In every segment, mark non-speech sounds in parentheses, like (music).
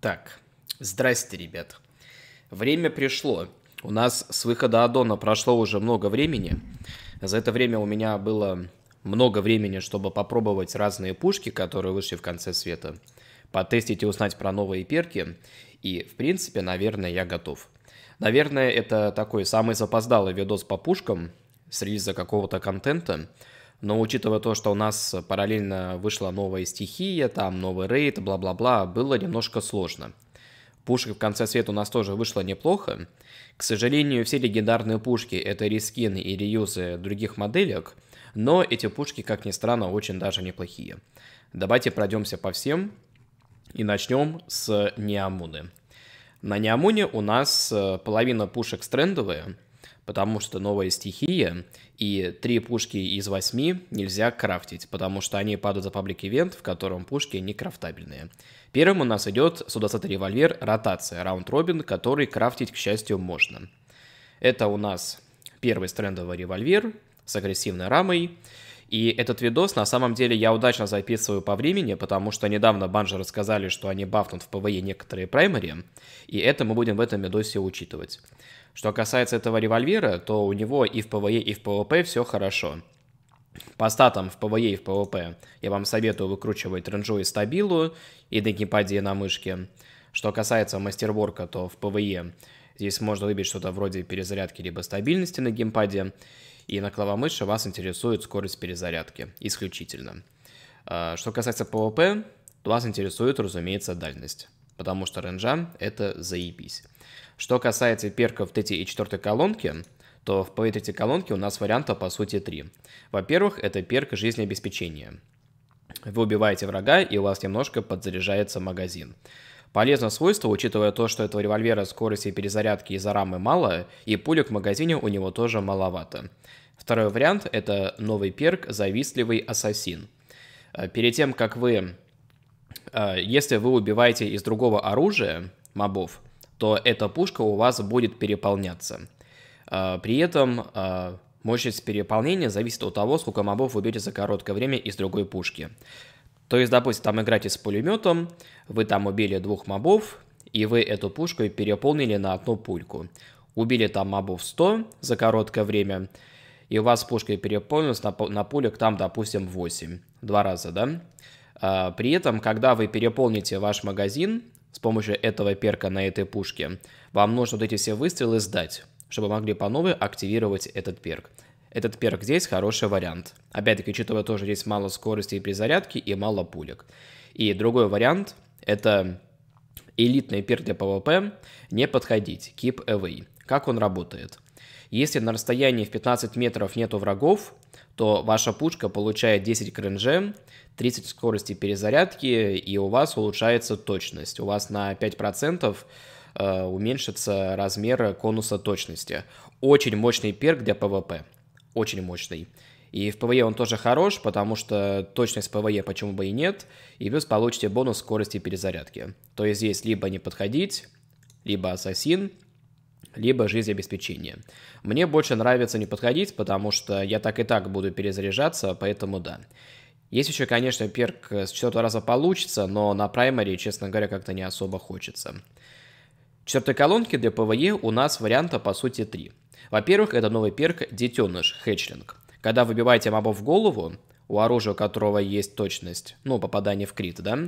Так, здрасте, ребят. Время пришло. У нас с выхода Адона прошло уже много времени. За это время у меня было много времени, чтобы попробовать разные пушки, которые вышли в конце света, потестить и узнать про новые перки. И, в принципе, наверное, я готов. Наверное, это такой самый запоздалый видос по пушкам среди за какого-то контента, но учитывая то, что у нас параллельно вышла новая стихия, там новый рейд, бла-бла-бла, было немножко сложно. Пушек в конце света у нас тоже вышло неплохо. К сожалению, все легендарные пушки — это рескины и реюзы других моделек, но эти пушки, как ни странно, очень даже неплохие. Давайте пройдемся по всем и начнем с Неамуны. На Неамуне у нас э, половина пушек стрендовые — потому что новая стихия, и три пушки из восьми нельзя крафтить, потому что они падают за паблик-ивент, в котором пушки не крафтабельные. Первым у нас идет 120 револьвер «Ротация», раунд-робин, который крафтить, к счастью, можно. Это у нас первый стрендовый револьвер с агрессивной рамой. И этот видос, на самом деле, я удачно записываю по времени, потому что недавно банжи рассказали, что они бафнут в ПВЕ некоторые праймари, и это мы будем в этом видосе учитывать. Что касается этого револьвера, то у него и в ПВЕ, и в ПВП все хорошо. По статам в ПВЕ и в ПВП я вам советую выкручивать ренджу и стабилу, и на геймпаде, на мышке. Что касается мастерворка, то в ПВЕ здесь можно выбить что-то вроде перезарядки либо стабильности на геймпаде, и на клавомыши вас интересует скорость перезарядки исключительно. А, что касается ПВП, то вас интересует, разумеется, дальность, потому что ренджа — это заебись. Что касается перков третьей и четвертой колонки, то в по третьей колонке у нас варианта по сути три. Во-первых, это перк жизнеобеспечения. Вы убиваете врага, и у вас немножко подзаряжается магазин. Полезное свойство, учитывая то, что этого револьвера скорости перезарядки из-за рамы мало, и пулек в магазине у него тоже маловато. Второй вариант – это новый перк «Завистливый ассасин». Э, перед тем, как вы... Э, если вы убиваете из другого оружия мобов, то эта пушка у вас будет переполняться. А, при этом а, мощность переполнения зависит от того, сколько мобов вы убьете за короткое время из другой пушки. То есть, допустим, там играете с пулеметом, вы там убили двух мобов, и вы эту пушку переполнили на одну пульку. Убили там мобов 100 за короткое время, и у вас пушка переполнилась на, на пулек там, допустим, 8. Два раза, да? А, при этом, когда вы переполните ваш магазин, с помощью этого перка на этой пушке, вам нужно вот эти все выстрелы сдать, чтобы могли по новой активировать этот перк. Этот перк здесь хороший вариант. Опять-таки, учитывая тоже здесь мало скорости и перезарядки и мало пулек. И другой вариант — это элитный перк для ПВП «Не подходить» — Keep Away. Как он работает? Если на расстоянии в 15 метров нету врагов, то ваша пушка получает 10 кренжем. 30 скорости перезарядки, и у вас улучшается точность. У вас на 5% э, уменьшится размер конуса точности. Очень мощный перк для ПВП. Очень мощный. И в ПВЕ он тоже хорош, потому что точность ПВЕ почему бы и нет, и плюс получите бонус скорости перезарядки. То есть здесь либо не подходить, либо ассасин, либо жизнеобеспечение. Мне больше нравится не подходить, потому что я так и так буду перезаряжаться, поэтому да. Есть еще, конечно, перк э, с четвертого раза получится, но на праймаре, честно говоря, как-то не особо хочется. Четвертой колонки для ПВЕ у нас варианта по сути три. Во-первых, это новый перк Детеныш, Хэтчлинг. Когда выбиваете мобов в голову, у оружия которого есть точность, ну, попадание в крит, да,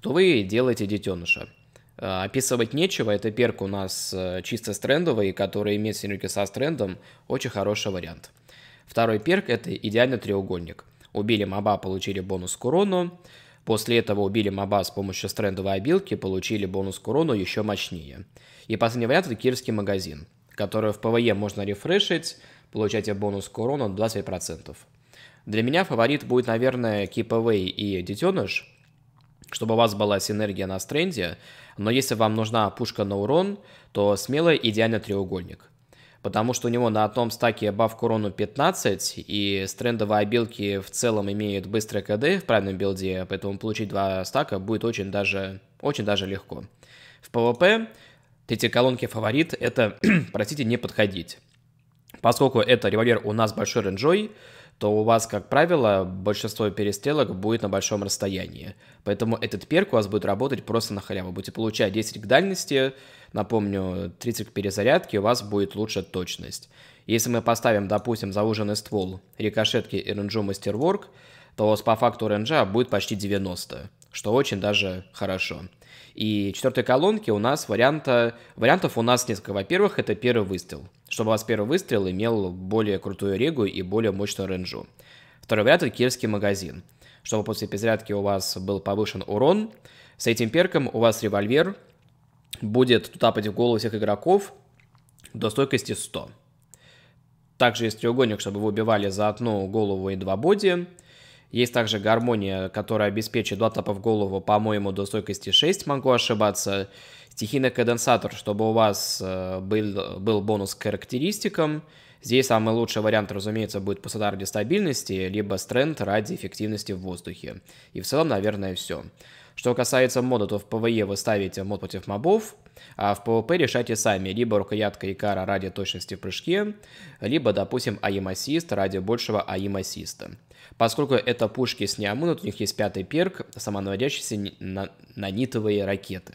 то вы делаете детеныша. Э, описывать нечего, это перк у нас э, чисто стрендовый, который имеет синергию со стрендом, очень хороший вариант. Второй перк это идеально треугольник – Убили моба, получили бонус к После этого убили моба с помощью стрендовой обилки, получили бонус к еще мощнее. И последний вариант это кирский магазин, который в ПВЕ можно рефрешить, получать бонус к урону 20%. Для меня фаворит будет, наверное, Киповей и Детеныш, чтобы у вас была синергия на стренде, но если вам нужна пушка на урон, то смело идеально треугольник – потому что у него на одном стаке баф к урону 15, и стрендовые обилки в целом имеют быстрое КД в правильном билде, поэтому получить два стака будет очень даже, очень даже легко. В ПВП третьей колонки фаворит это, (clears throat) простите, не подходить. Поскольку это револьвер у нас большой ренджой, то у вас, как правило, большинство перестрелок будет на большом расстоянии. Поэтому этот перк у вас будет работать просто на халяву. Будете получать 10 к дальности, напомню, 30 к перезарядке, у вас будет лучше точность. Если мы поставим, допустим, зауженный ствол рикошетки Ренджу Masterwork, то у вас по факту Ренджа будет почти 90, что очень даже хорошо. И четвертой колонке у нас варианта, вариантов у нас несколько. Во-первых, это первый выстрел, чтобы у вас первый выстрел имел более крутую регу и более мощную ренжу. Второй вариант это киевский магазин, чтобы после перезарядки у вас был повышен урон. С этим перком у вас револьвер будет тапать в голову всех игроков до стойкости 100. Также есть треугольник, чтобы вы убивали за одну голову и два боди. Есть также гармония, которая обеспечит два тапа в голову, по-моему, до стойкости 6, могу ошибаться. Стихийный конденсатор, чтобы у вас э, был, был бонус к характеристикам. Здесь самый лучший вариант, разумеется, будет по ради стабильности, либо стренд ради эффективности в воздухе. И в целом, наверное, все. Что касается мода, то в ПВЕ вы ставите мод против мобов, а в ПВП решайте сами, либо рукоятка Икара ради точности в прыжке, либо, допустим, аим-ассист ради большего аим-ассиста. Поскольку это пушки с Неомуна, у них есть пятый перк, самонаводящиеся нанитовые ракеты.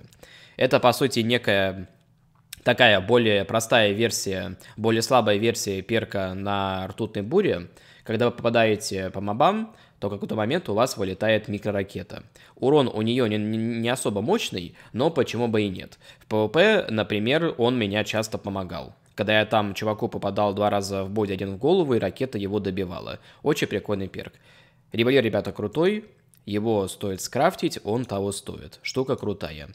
Это, по сути, некая такая более простая версия, более слабая версия перка на ртутной буре. Когда вы попадаете по мобам, то в какой-то момент у вас вылетает микроракета. Урон у нее не, не особо мощный, но почему бы и нет. В ПВП, например, он меня часто помогал когда я там чуваку попадал два раза в бой один в голову, и ракета его добивала. Очень прикольный перк. Револьвер, ребята, крутой, его стоит скрафтить, он того стоит. Штука крутая.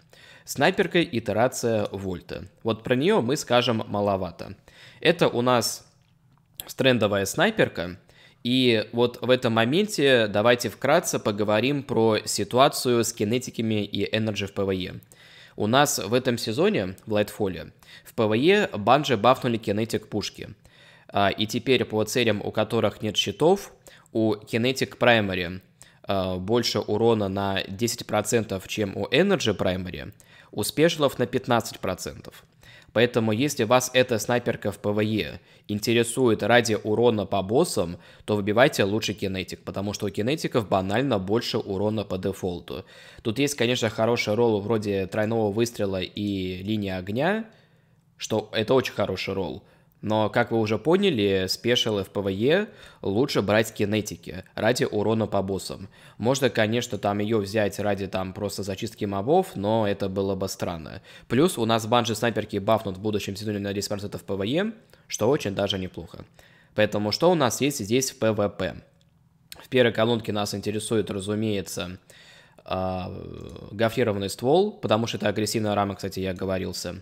Снайперка итерация вольта. Вот про нее мы скажем маловато. Это у нас стрендовая снайперка, и вот в этом моменте давайте вкратце поговорим про ситуацию с кинетиками и энерджи в ПВЕ. У нас в этом сезоне, в Lightfall, в ПВЕ e банжи бафнули кинетик пушки. А, и теперь по целям, у которых нет щитов, у кинетик Primary а, больше урона на 10%, чем у Energy Primary, у спешлов на 15%. Поэтому если вас эта снайперка в ПВЕ интересует ради урона по боссам, то выбивайте лучше кинетик, потому что у кинетиков банально больше урона по дефолту. Тут есть, конечно, хорошие роллы вроде тройного выстрела и линии огня, что это очень хороший ролл. Но, как вы уже поняли, спешил в ПВЕ лучше брать кинетики ради урона по боссам. Можно, конечно, там ее взять ради там просто зачистки мобов, но это было бы странно. Плюс у нас банжи снайперки бафнут в будущем сезоне на 10% в ПВЕ, что очень даже неплохо. Поэтому что у нас есть здесь в ПВП? В первой колонке нас интересует, разумеется, а, гофрированный ствол, потому что это агрессивная рама, кстати, я говорился.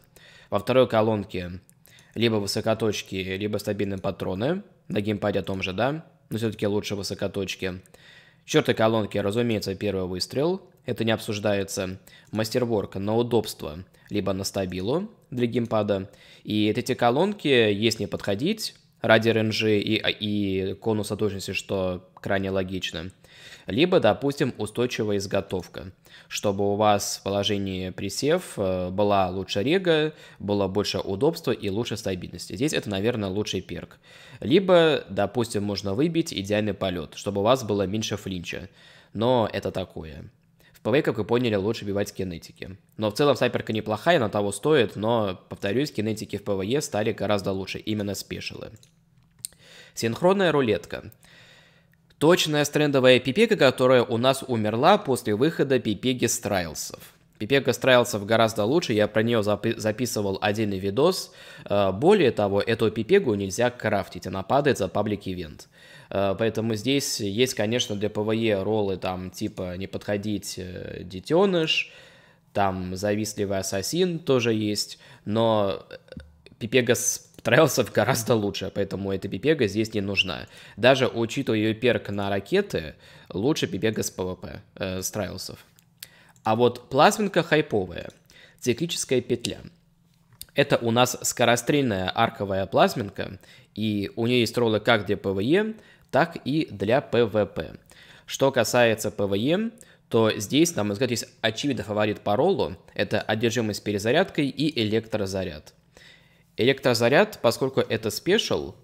Во второй колонке либо высокоточки, либо стабильные патроны. На геймпаде о том же, да, но все-таки лучше высокоточки. Четвертой колонки, разумеется, первый выстрел. Это не обсуждается. Мастерворк на удобство, либо на стабилу для геймпада. И эти колонки, есть не подходить, ради РНЖ и, и конуса точности, что крайне логично – либо, допустим, устойчивая изготовка, чтобы у вас в положении присев э, была лучше рега, было больше удобства и лучше стабильности. Здесь это, наверное, лучший перк. Либо, допустим, можно выбить идеальный полет, чтобы у вас было меньше флинча. Но это такое. В ПВ, как вы поняли, лучше бивать кинетики. Но в целом сайперка неплохая, она того стоит, но, повторюсь, кинетики в ПВЕ e стали гораздо лучше, именно спешилы. Синхронная рулетка. Точная стрендовая пипека, которая у нас умерла после выхода пипеги страйлсов. Пипека страйлсов гораздо лучше, я про нее запи записывал отдельный видос. Э, более того, эту пипегу нельзя крафтить, она падает за паблик-ивент. Э, поэтому здесь есть, конечно, для ПВЕ роллы там типа «Не подходить, э, детеныш», там «Завистливый ассасин» тоже есть, но пипега с трейлсов гораздо лучше, поэтому эта пипега здесь не нужна. Даже учитывая ее перк на ракеты, лучше пипега с ПВП, э, с трейлсов. А вот плазменка хайповая, циклическая петля. Это у нас скорострельная арковая плазменка, и у нее есть роллы как для ПВЕ, так и для ПВП. Что касается ПВЕ, то здесь, на мой взгляд, есть очевидный фаворит по роллу. Это одержимость перезарядкой и электрозаряд. Электрозаряд, поскольку это спешл,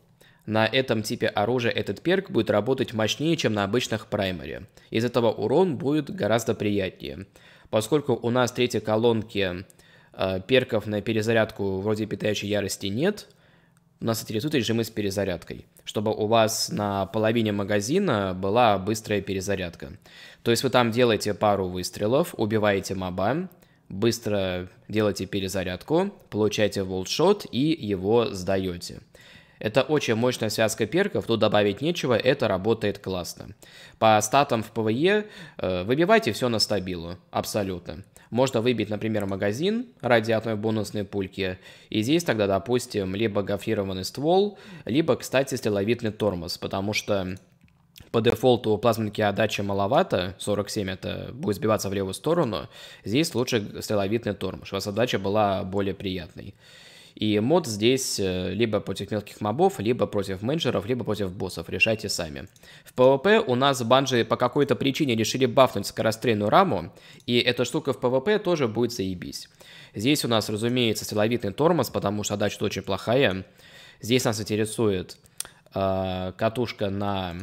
на этом типе оружия этот перк будет работать мощнее, чем на обычных праймере. Из этого урон будет гораздо приятнее. Поскольку у нас третьей колонки э, перков на перезарядку вроде питающей ярости нет, у нас интересуют режимы с перезарядкой, чтобы у вас на половине магазина была быстрая перезарядка. То есть вы там делаете пару выстрелов, убиваете моба, быстро делаете перезарядку, получаете волшот и его сдаете. Это очень мощная связка перков, тут добавить нечего, это работает классно. По статам в ПВЕ э, выбивайте все на стабилу, абсолютно. Можно выбить, например, магазин ради одной бонусной пульки, и здесь тогда, допустим, либо гофрированный ствол, либо, кстати, стиловидный тормоз, потому что по дефолту плазменки отдачи маловато, 47 это будет сбиваться в левую сторону. Здесь лучше стреловидный торм, чтобы отдача была более приятной. И мод здесь э, либо против мелких мобов, либо против менеджеров, либо против боссов. Решайте сами. В ПВП у нас банжи по какой-то причине решили бафнуть скорострельную раму, и эта штука в ПВП тоже будет заебись. Здесь у нас, разумеется, силовитный тормоз, потому что отдача очень плохая. Здесь нас интересует э, катушка на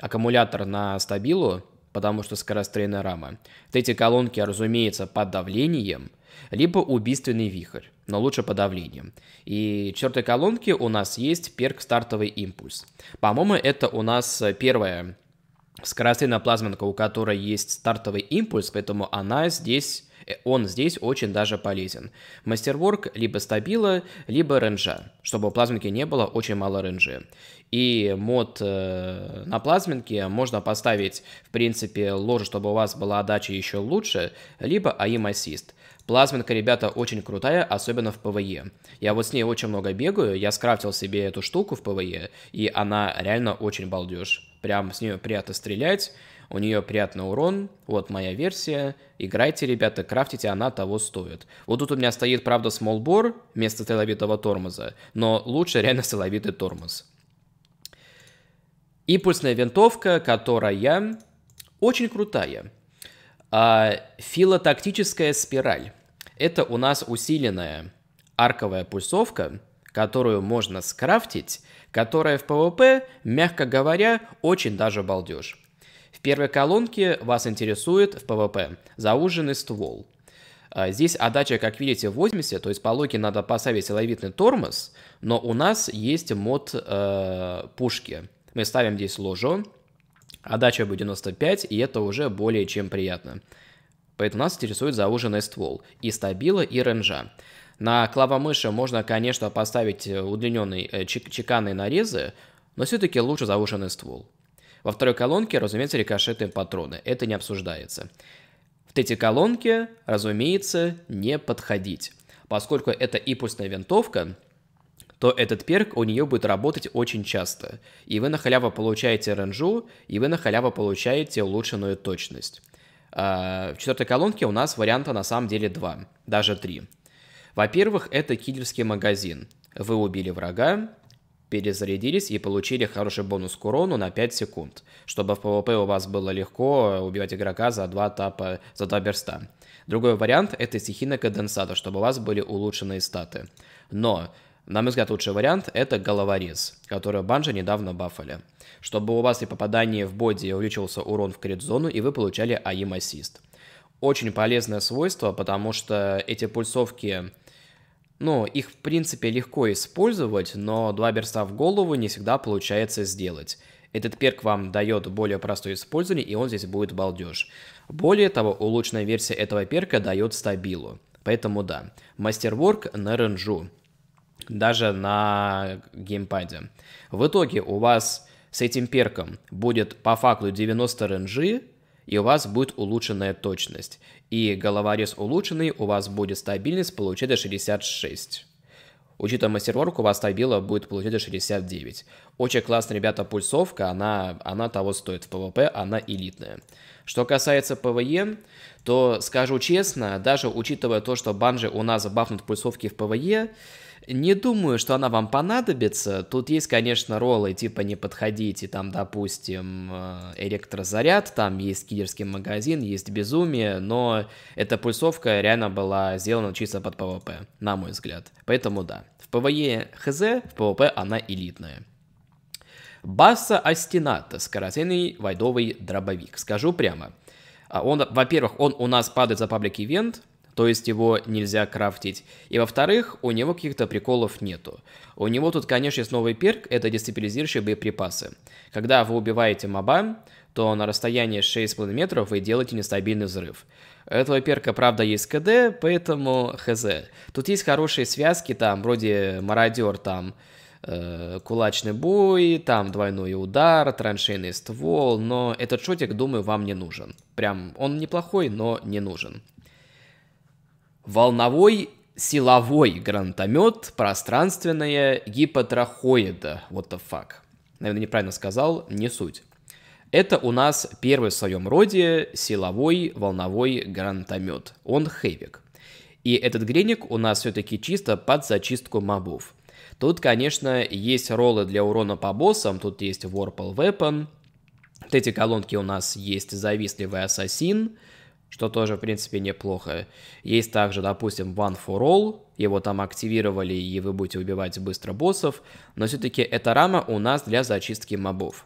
аккумулятор на стабилу, потому что скорострельная рама. эти колонки, разумеется, под давлением, либо убийственный вихрь, но лучше под давлением. И четвертой колонки у нас есть перк стартовый импульс. По-моему, это у нас первая скоростная плазменка, у которой есть стартовый импульс, поэтому она здесь он здесь очень даже полезен. Мастерворк либо стабила, либо ренжа, чтобы у плазменки не было очень мало ренжи. И мод э, на плазменке можно поставить, в принципе, ложе, чтобы у вас была отдача еще лучше, либо аим ассист. Плазменка, ребята, очень крутая, особенно в ПВЕ. Я вот с ней очень много бегаю, я скрафтил себе эту штуку в ПВЕ, и она реально очень балдеж. Прям с нее приятно стрелять, у нее приятный урон, вот моя версия, играйте, ребята, крафтите, она того стоит. Вот тут у меня стоит, правда, смолбор вместо целовитого тормоза, но лучше реально целовитый тормоз. Импульсная винтовка, которая очень крутая. А, филотактическая спираль. Это у нас усиленная арковая пульсовка, которую можно скрафтить, которая в ПВП, мягко говоря, очень даже балдеж. В первой колонке вас интересует в ПВП зауженный ствол. А, здесь отдача, как видите, 80, то есть по логике надо поставить ловитный тормоз, но у нас есть мод э, пушки. Мы ставим здесь ложу, а бы 95, и это уже более чем приятно. Поэтому нас интересует зауженный ствол и стабила, и ренжа. На клавомыши можно, конечно, поставить э, удлиненные э, чек чеканные нарезы, но все-таки лучше зауженный ствол. Во второй колонке, разумеется, рикошеты и патроны. Это не обсуждается. В третьей колонке, разумеется, не подходить. Поскольку это импульсная винтовка, то этот перк у нее будет работать очень часто. И вы на халяву получаете ранжу, и вы на халяву получаете улучшенную точность. А, в четвертой колонке у нас варианта на самом деле два, даже три. Во-первых, это киллерский магазин. Вы убили врага, перезарядились и получили хороший бонус к урону на 5 секунд, чтобы в PvP у вас было легко убивать игрока за 2 тапа, за 2 берста. Другой вариант — это стихийная конденсата, чтобы у вас были улучшенные статы. Но на мой взгляд, лучший вариант — это головорез, который банжи недавно бафали, чтобы у вас при попадании в боди увеличился урон в крит-зону и вы получали аим ассист. Очень полезное свойство, потому что эти пульсовки, ну, их в принципе легко использовать, но два берста в голову не всегда получается сделать. Этот перк вам дает более простое использование, и он здесь будет балдеж. Более того, улучшенная версия этого перка дает стабилу. Поэтому да, мастерворк на ренжу даже на геймпаде. В итоге у вас с этим перком будет по факту 90 ренжи, и у вас будет улучшенная точность. И головорез улучшенный, у вас будет стабильность получения 66. Учитывая мастерворк, у вас стабила будет получение 69. Очень классная, ребята, пульсовка, она, она того стоит. В ПВП она элитная. Что касается ПВЕ, то скажу честно, даже учитывая то, что банжи у нас бафнут пульсовки в ПВЕ, не думаю, что она вам понадобится. Тут есть, конечно, роллы типа «Не подходите», там, допустим, э, «Электрозаряд», там есть кидерский магазин, есть «Безумие», но эта пульсовка реально была сделана чисто под ПВП, на мой взгляд. Поэтому да, в ПВЕ ХЗ, в ПВП она элитная. Басса Астината, скоростейный войдовый дробовик. Скажу прямо. А он, во-первых, он у нас падает за паблик-ивент, то есть его нельзя крафтить. И во-вторых, у него каких-то приколов нету. У него тут, конечно, есть новый перк, это дестабилизирующие боеприпасы. Когда вы убиваете моба, то на расстоянии 6,5 метров вы делаете нестабильный взрыв. Этого перка, правда, есть КД, поэтому хз. Тут есть хорошие связки, там, вроде мародер, там, э, кулачный бой, там двойной удар, траншейный ствол, но этот шотик, думаю, вам не нужен. Прям, он неплохой, но не нужен волновой силовой гранатомет, пространственное гипотрахоида. What the fuck? Наверное, неправильно сказал, не суть. Это у нас первый в своем роде силовой волновой гранатомет. Он хэвик. И этот греник у нас все-таки чисто под зачистку мобов. Тут, конечно, есть роллы для урона по боссам, тут есть Warple Weapon, вот эти колонки у нас есть завистливый ассасин, что тоже, в принципе, неплохо. Есть также, допустим, One for All, его там активировали, и вы будете убивать быстро боссов, но все-таки эта рама у нас для зачистки мобов.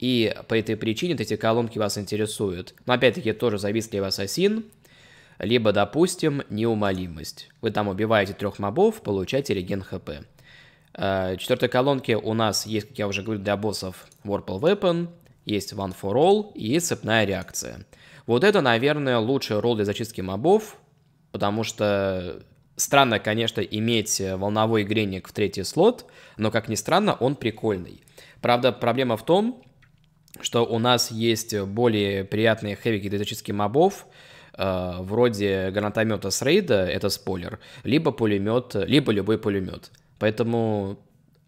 И по этой причине эти колонки вас интересуют. Но опять-таки тоже зависит завистливый ассасин, либо, допустим, неумолимость. Вы там убиваете трех мобов, получаете реген хп. Э, четвертой колонке у нас есть, как я уже говорил, для боссов Warple Weapon, есть One for All и есть цепная реакция – вот это, наверное, лучший ролл для зачистки мобов, потому что странно, конечно, иметь э, волновой греник в третий слот, но, как ни странно, он прикольный. Правда, проблема в том, что у нас есть более приятные хэвики для зачистки мобов, э, вроде гранатомета с рейда, это спойлер, либо пулемет, либо любой пулемет. Поэтому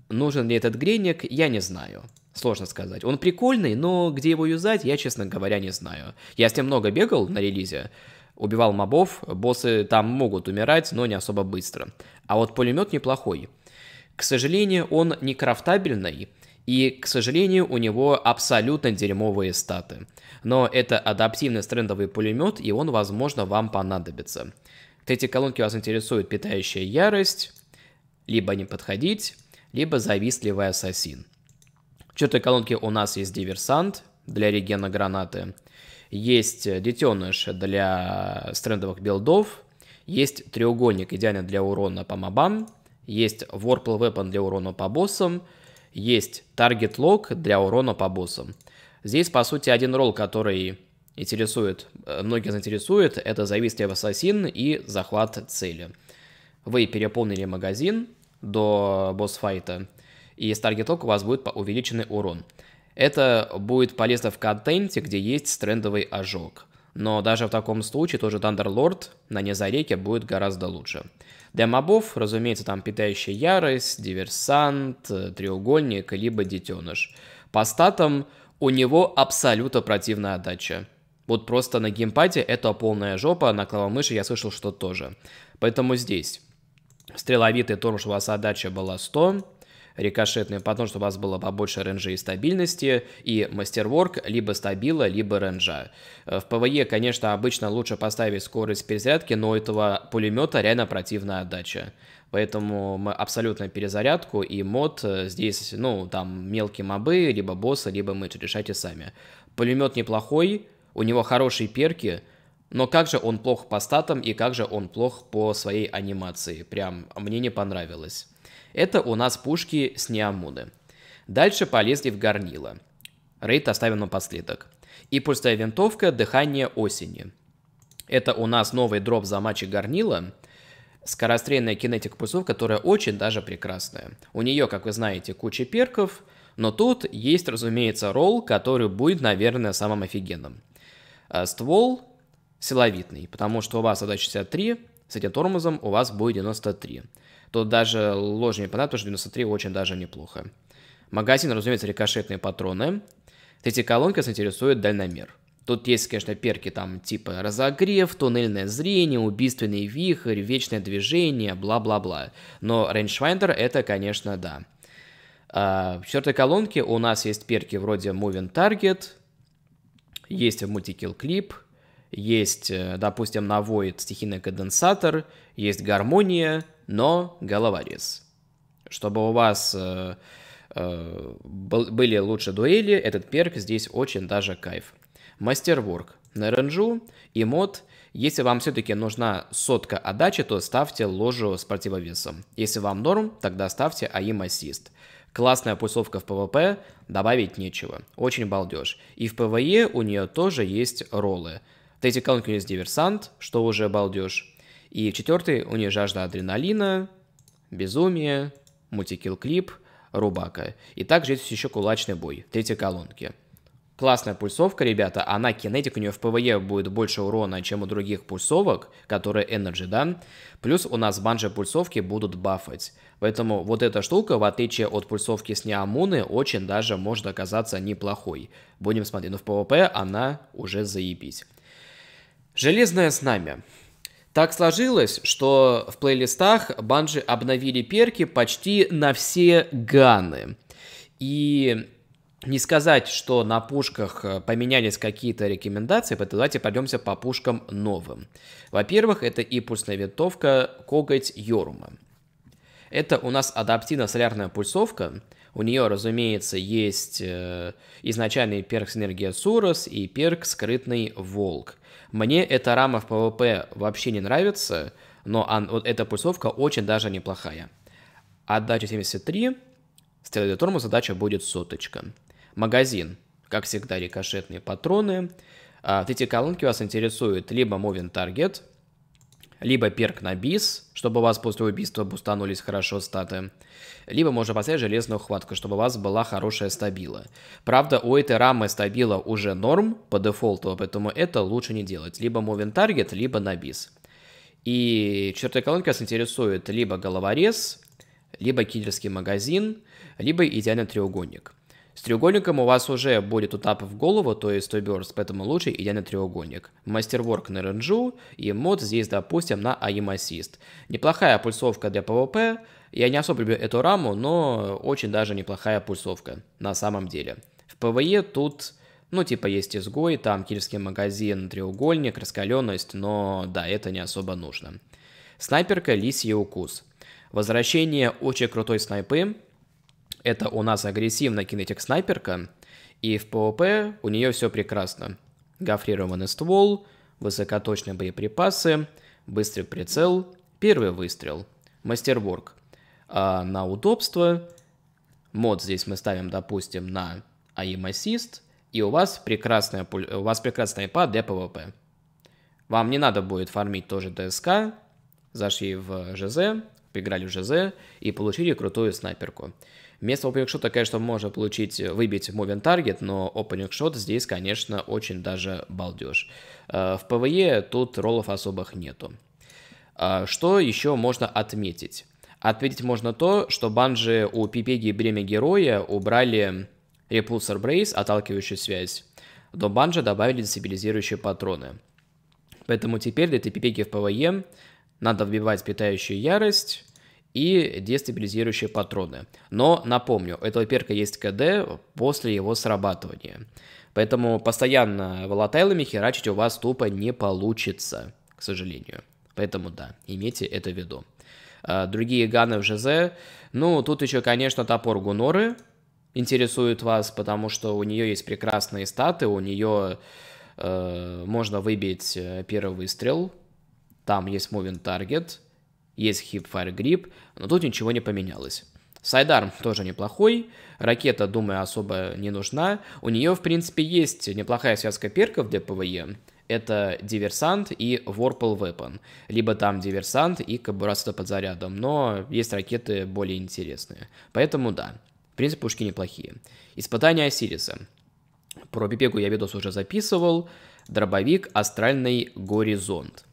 нужен ли этот греник, я не знаю. Сложно сказать. Он прикольный, но где его юзать, я, честно говоря, не знаю. Я с ним много бегал на релизе, убивал мобов, боссы там могут умирать, но не особо быстро. А вот пулемет неплохой. К сожалению, он не крафтабельный, и, к сожалению, у него абсолютно дерьмовые статы. Но это адаптивный стрендовый пулемет, и он, возможно, вам понадобится. К этой колонке вас интересует питающая ярость, либо не подходить, либо завистливый ассасин четвертой колонке у нас есть диверсант для регена гранаты, есть э, детеныш для стрендовых билдов, есть треугольник идеально для урона по мобам, есть Warple Weapon для урона по боссам, есть таргет Lock для урона по боссам. Здесь, по сути, один ролл, который интересует, э, многих заинтересует, это завистие в ассасин и захват цели. Вы переполнили магазин до босс-файта, и с таргеток у вас будет увеличенный урон. Это будет полезно в контенте, где есть стрендовый ожог. Но даже в таком случае тоже Thunderlord на Незареке будет гораздо лучше. Для мобов, разумеется, там Питающая Ярость, Диверсант, э, Треугольник, либо Детеныш. По статам у него абсолютно противная отдача. Вот просто на геймпаде это полная жопа, на клавомыши я слышал, что тоже. Поэтому здесь стреловитый том, у вас отдача была 100, рикошетными, потом, чтобы у вас было побольше ренжа и стабильности, и мастерворк либо стабила, либо ренжа. Э, в ПВЕ, e, конечно, обычно лучше поставить скорость перезарядки, но этого пулемета реально противная отдача. Поэтому мы абсолютно перезарядку и мод э, здесь, ну, там мелкие мобы, либо босса, либо мы решайте сами. Пулемет неплохой, у него хорошие перки, но как же он плох по статам и как же он плох по своей анимации. Прям мне не понравилось. Это у нас пушки с Неамуны. Дальше полезли в горнило. Рейд оставим напоследок. И пустая винтовка «Дыхание осени». Это у нас новый дроп за матчи горнила. Скорострельная кинетик пусов, которая очень даже прекрасная. У нее, как вы знаете, куча перков, но тут есть, разумеется, ролл, который будет, наверное, самым офигенным. А, ствол силовитный, потому что у вас отдача 63, с этим тормозом у вас будет 93 то даже ложь не тоже потому что 93 очень даже неплохо. Магазин, разумеется, рикошетные патроны. Третья колонка заинтересует дальномер. Тут есть, конечно, перки там типа разогрев, туннельное зрение, убийственный вихрь, вечное движение, бла-бла-бла. Но рейнджфайндер это, конечно, да. А, в четвертой колонке у нас есть перки вроде Moving Target, есть мультикил клип, есть, э, допустим, на Void стихийный конденсатор, есть гармония, но головорез. Чтобы у вас э, э, были лучше дуэли, этот перк здесь очень даже кайф. Мастерворк на ренджу и мод. Если вам все-таки нужна сотка отдачи, то ставьте ложу с противовесом. Если вам норм, тогда ставьте аим ассист. Классная пульсовка в ПВП, добавить нечего. Очень балдеж. И в ПВЕ у нее тоже есть роллы. Третий колонки есть диверсант, что уже балдеж. И четвертый, у нее жажда адреналина, безумие, мультикил-клип, рубака. И также есть еще кулачный бой, Третья колонки. Классная пульсовка, ребята, она кинетик, у нее в ПВЕ будет больше урона, чем у других пульсовок, которые Energy, да? Плюс у нас банжи пульсовки будут бафать. Поэтому вот эта штука, в отличие от пульсовки с Неамуны, очень даже может оказаться неплохой. Будем смотреть, но в ПВП она уже заебись. Железное знамя. Так сложилось, что в плейлистах Банжи обновили перки почти на все ганы. И не сказать, что на пушках э, поменялись какие-то рекомендации, поэтому давайте пойдемся по пушкам новым. Во-первых, это пульсная винтовка Коготь Йорума. Это у нас адаптивно-солярная пульсовка. У нее, разумеется, есть э, изначальный перк Синергия Сурос и перк Скрытный Волк. Мне эта рама в PvP вообще не нравится, но он, вот эта пульсовка очень даже неплохая. Отдача 73, с теледеторму задача будет соточка. Магазин, как всегда, рикошетные патроны. А, в третьей вас интересуют либо Moving Target, либо перк на бис, чтобы у вас после убийства бустанулись хорошо статы, либо можно поставить железную хватку, чтобы у вас была хорошая стабила. Правда, у этой рамы стабила уже норм по дефолту, поэтому это лучше не делать. Либо moving target, либо на бис. И четвертая колонка нас интересует либо головорез, либо киллерский магазин, либо идеальный треугольник. С треугольником у вас уже будет утап в голову, то есть туберс, поэтому лучше идя на треугольник. Мастерворк на ренджу и мод здесь, допустим, на аим ассист. Неплохая пульсовка для ПВП. Я не особо люблю эту раму, но очень даже неплохая пульсовка на самом деле. В ПВЕ e тут... Ну, типа, есть изгой, там кильский магазин, треугольник, раскаленность, но да, это не особо нужно. Снайперка Лисья Укус. Возвращение очень крутой снайпы, это у нас агрессивная кинетик-снайперка, и в ПВП у нее все прекрасно. Гофрированный ствол, высокоточные боеприпасы, быстрый прицел, первый выстрел, мастерворк. А на удобство мод здесь мы ставим, допустим, на AIM Assist, и у вас прекрасная, у вас прекрасная ИПА для ПВП. Вам не надо будет фармить тоже ДСК, зашли в ЖЗ, поиграли в ЖЗ и получили крутую снайперку. Место opening shot, конечно, можно получить, э, выбить moving target, но opening shot здесь, конечно, очень даже балдеж. Э, в ПВЕ e тут роллов особых нету. Э, что еще можно отметить? Отметить можно то, что банжи у Пипеги Бремя Героя убрали Repulsor Брейс, отталкивающую связь. До банжа добавили дестабилизирующие патроны. Поэтому теперь для этой пипеги в ПВЕ e надо вбивать питающую ярость, и дестабилизирующие патроны. Но напомню, у этого перка есть КД после его срабатывания. Поэтому постоянно волатайлами херачить у вас тупо не получится, к сожалению. Поэтому да, имейте это в виду. А, другие ганы в ЖЗ. Ну, тут еще, конечно, топор Гуноры интересует вас, потому что у нее есть прекрасные статы, у нее э, можно выбить э, первый выстрел, там есть moving target есть Hipfire Grip, но тут ничего не поменялось. Сайдарм тоже неплохой, ракета, думаю, особо не нужна. У нее, в принципе, есть неплохая связка перков для ПВЕ. Это Диверсант и Warple Weapon, либо там Диверсант и Кабураста под зарядом, но есть ракеты более интересные. Поэтому да, в принципе, пушки неплохие. Испытания Осириса. Про Пипегу я видос уже записывал. Дробовик «Астральный горизонт».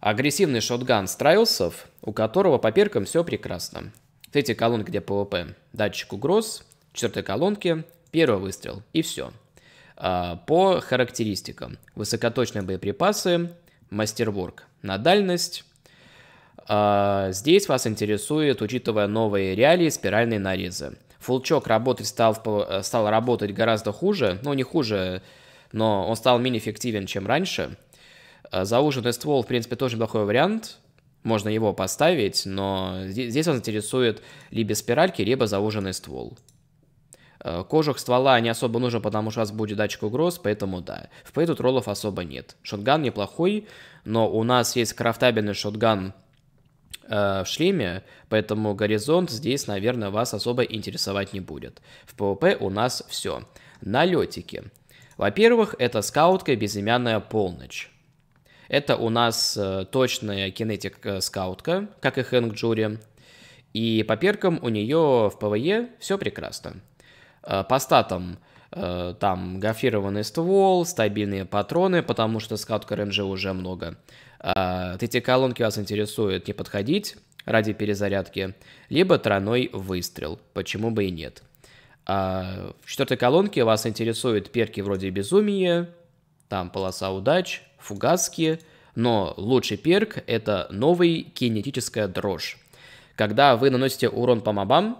Агрессивный шотган Страйлсов, у которого по перкам все прекрасно. Третья колонка, где ПВП, датчик угроз, четвертой колонке, первый выстрел и все. А, по характеристикам. Высокоточные боеприпасы, мастерворк на дальность. А, здесь вас интересует, учитывая новые реалии, спиральные нарезы. Фулчок работать стал, э, стал работать гораздо хуже, ну не хуже, но он стал менее эффективен, чем раньше – Э, зауженный ствол, в принципе, тоже плохой вариант. Можно его поставить, но здесь он интересует либо спиральки, либо зауженный ствол. Э, кожух ствола не особо нужен, потому что у нас будет датчик угроз, поэтому да. В P тут роллов особо нет. Шотган неплохой, но у нас есть крафтабельный шотган э, в шлеме, поэтому горизонт здесь, наверное, вас особо интересовать не будет. В PvP у нас все. Налетики. Во-первых, это скаутка безымянная полночь. Это у нас э, точная кинетик-скаутка, э, как и Хэнк Джури. И по перкам у нее в ПВЕ все прекрасно. Э, по статам там гофированный ствол, стабильные патроны, потому что скаутка РНЖ уже много. Эти колонки вас интересуют не подходить ради перезарядки, либо тройной выстрел, почему бы и нет. В четвертой колонке вас интересуют перки вроде безумия, там полоса удач, фугаски, но лучший перк — это новый кинетическая дрожь. Когда вы наносите урон по мобам,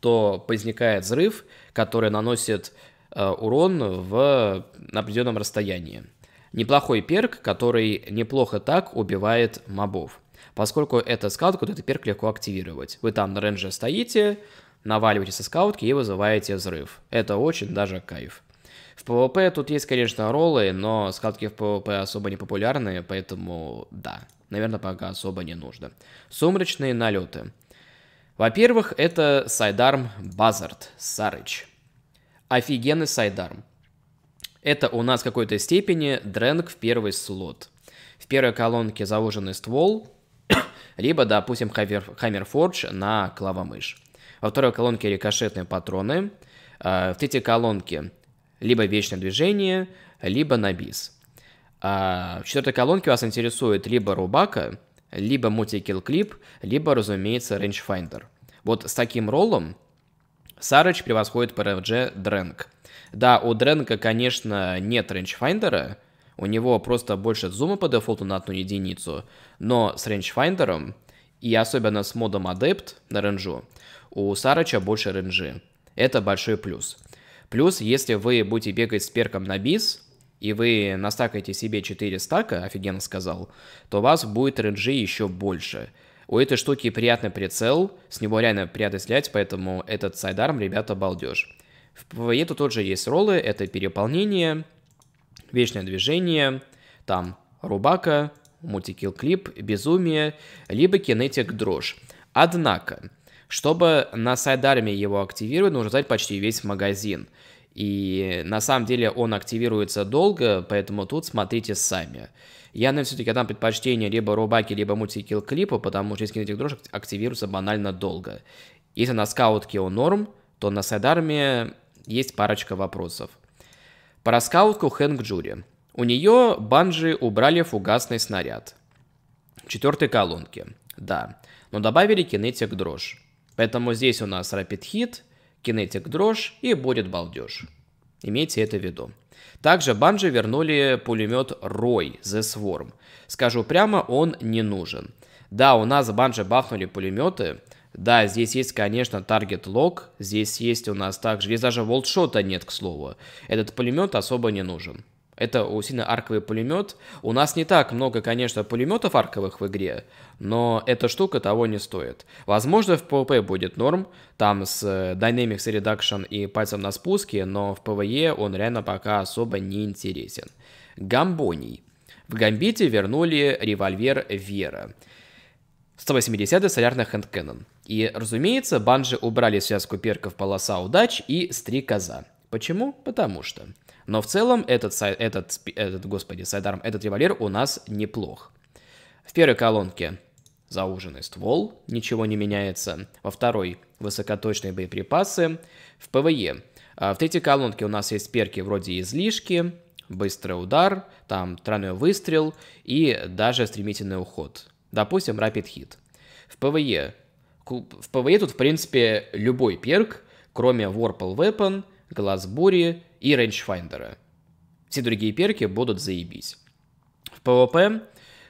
то возникает взрыв, который наносит э, урон в определенном расстоянии. Неплохой перк, который неплохо так убивает мобов. Поскольку это скаутка, то этот перк легко активировать. Вы там на рендже стоите, наваливаете со скаутки и вызываете взрыв. Это очень даже кайф. В PvP тут есть, конечно, роллы, но скалки в PvP особо не популярны, поэтому да, наверное, пока особо не нужно. Сумрачные налеты. Во-первых, это сайдарм Базард, Сарыч. Офигенный сайдарм. Это у нас в какой-то степени дрэнк в первый слот. В первой колонке заложенный ствол, (coughs) либо, допустим, Хаммерфордж на клавомыш. Во второй колонке рикошетные патроны. А, в третьей колонке либо вечное движение, либо на бис. А в четвертой колонке вас интересует либо рубака, либо мультикилл клип, либо, разумеется, рейнджфайндер. Вот с таким роллом Сарыч превосходит по РФГ Дрэнк. Да, у Дрэнка, конечно, нет рейнджфайндера, у него просто больше зума по дефолту на одну единицу, но с рейнджфайндером и особенно с модом Адепт на ренжу у Сарыча больше ренжи. Это большой плюс. Плюс, если вы будете бегать с перком на бис, и вы настакаете себе 4 стака, офигенно сказал, то у вас будет ренджи еще больше. У этой штуки приятный прицел, с него реально приятно стрелять, поэтому этот сайдарм, ребята, балдеж. В ПВЕ тут тоже есть роллы, это переполнение, вечное движение, там рубака, мультикил клип, безумие, либо кинетик дрожь. Однако, чтобы на сайдарме его активировать, нужно взять почти весь магазин. И на самом деле он активируется долго, поэтому тут смотрите сами. Я, наверное, все-таки дам предпочтение либо рубаки, либо мультикил клипу, потому что этих дрожь активируется банально долго. Если на скаутке он норм, то на сайдарме есть парочка вопросов. Про скаутку Хэнк Джури. У нее банжи убрали фугасный снаряд. четвертой колонке. Да. Но добавили кинетик дрожь. Поэтому здесь у нас Rapid Hit, Kinetic Дрожь и будет балдеж. Имейте это в виду. Также банжи вернули пулемет Рой The Swarm. Скажу прямо, он не нужен. Да, у нас банжи бахнули пулеметы. Да, здесь есть, конечно, таргет лог. Здесь есть у нас также... Здесь даже Волтшота нет, к слову. Этот пулемет особо не нужен. Это сильно арковый пулемет. У нас не так много, конечно, пулеметов арковых в игре, но эта штука того не стоит. Возможно, в PvP будет норм, там с э, Dynamics Reduction и пальцем на спуске, но в PvE он реально пока особо не интересен. Гамбоний. В Гамбите вернули револьвер Вера. 180 солярный хэндкэнон. И, разумеется, банжи убрали связку перков полоса удач и стрекоза. Почему? Потому что. Но в целом этот, этот, этот господи, сайдарм, этот револьвер у нас неплох. В первой колонке зауженный ствол, ничего не меняется. Во второй высокоточные боеприпасы. В ПВЕ. А в третьей колонке у нас есть перки вроде излишки, быстрый удар, там тройной выстрел и даже стремительный уход. Допустим, Rapid Hit. В ПВЕ. В ПВЕ тут, в принципе, любой перк, кроме Warple Weapon, Глаз Бури и рейнджфайндера. Все другие перки будут заебись. В PvP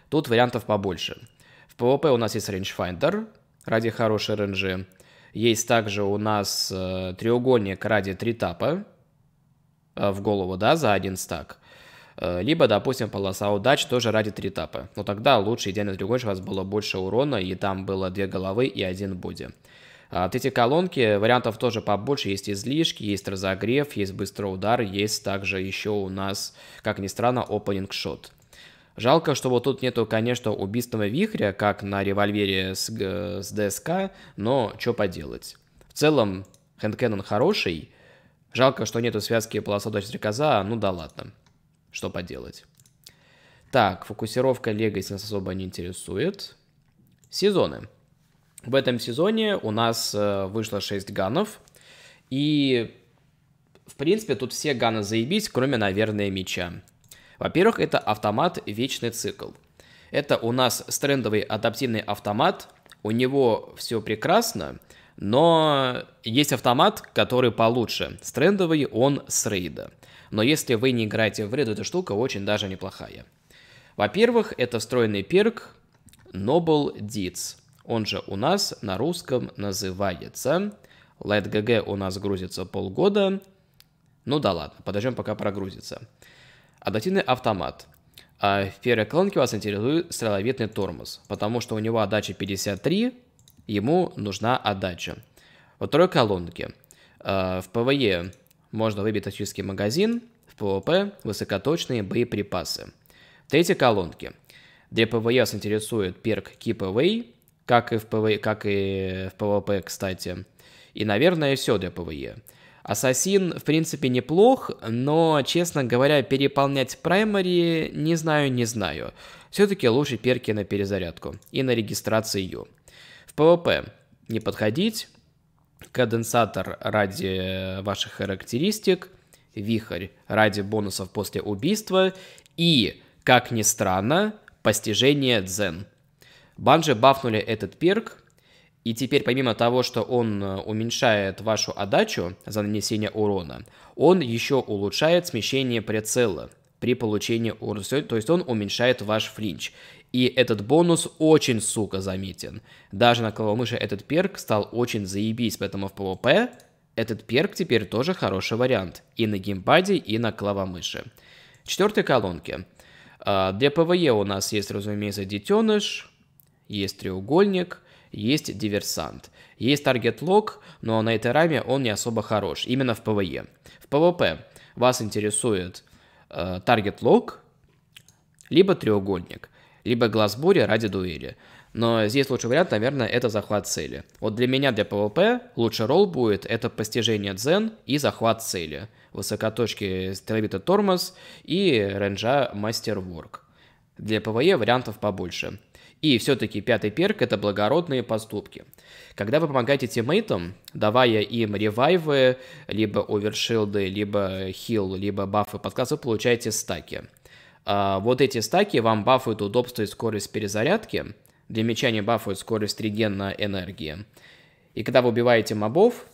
тут вариантов побольше. В PvP у нас есть рейнджфайндер ради хорошей ренджи. Есть также у нас э, треугольник ради тритапа э, в голову, да, за один стак. Э, либо, допустим, полоса удач тоже ради три тапа. Но тогда лучше идеально треугольник, у вас было больше урона, и там было две головы и один боди. Вот а, эти колонки, вариантов тоже побольше, есть излишки, есть разогрев, есть быстрый удар, есть также еще у нас, как ни странно, opening shot. Жалко, что вот тут нету, конечно, убийственного вихря, как на револьвере с, э, с ДСК, но что поделать. В целом, Хэнкеннон хороший. Жалко, что нету связки полоса дочь стрекоза, ну да ладно. Что поделать. Так, фокусировка Легаси нас особо не интересует. Сезоны. В этом сезоне у нас э, вышло 6 ганов, и, в принципе, тут все ганы заебись, кроме, наверное, меча. Во-первых, это автомат «Вечный цикл». Это у нас стрендовый адаптивный автомат, у него все прекрасно, но есть автомат, который получше. Стрендовый он с рейда. Но если вы не играете в рейд, эта штука очень даже неплохая. Во-первых, это встроенный перк Noble Deeds. Он же у нас на русском называется. LightGG у нас грузится полгода. Ну да ладно, подождем, пока прогрузится. Адаптивный автомат. А в первой колонке вас интересует стреловидный тормоз, потому что у него отдача 53, ему нужна отдача. Во второй колонке а, в ПВЕ можно выбить тактический магазин, в ПВП высокоточные боеприпасы. В третьей колонке для ПВЕ вас интересует перк Keep Away, как и в, PvE, как и в ПВП, кстати. И, наверное, все для ПВЕ. E. Ассасин, в принципе, неплох, но, честно говоря, переполнять праймари не знаю, не знаю. Все-таки лучше перки на перезарядку и на регистрацию. В ПВП не подходить, каденсатор ради ваших характеристик, вихрь ради бонусов после убийства и, как ни странно, постижение дзен – Банжи бафнули этот перк, и теперь помимо того, что он э, уменьшает вашу отдачу за нанесение урона, он еще улучшает смещение прицела при получении урона, то есть он уменьшает ваш флинч. И этот бонус очень, сука, заметен. Даже на клавомыше этот перк стал очень заебись, поэтому в PvP этот перк теперь тоже хороший вариант. И на геймпаде, и на клавомыше. Четвертой колонке. А, для ПВЕ e у нас есть, разумеется, детеныш, есть треугольник, есть диверсант. Есть таргет-лог, но на этой раме он не особо хорош, именно в ПВЕ. В ПВП вас интересует э, таргет-лог, либо треугольник, либо глаз буря ради дуэли. Но здесь лучший вариант, наверное, это захват цели. Вот для меня, для ПВП, лучший ролл будет это постижение дзен и захват цели. Высокоточки Телевита Тормоз и ренджа Мастерворк. Для ПВЕ вариантов побольше. И все-таки пятый перк – это благородные поступки. Когда вы помогаете тиммейтам, давая им ревайвы, либо овершилды, либо хил, либо бафы подсказы, получаете стаки. А вот эти стаки вам бафуют удобство и скорость перезарядки. Для меча не бафуют скорость регена энергии. И когда вы убиваете мобов,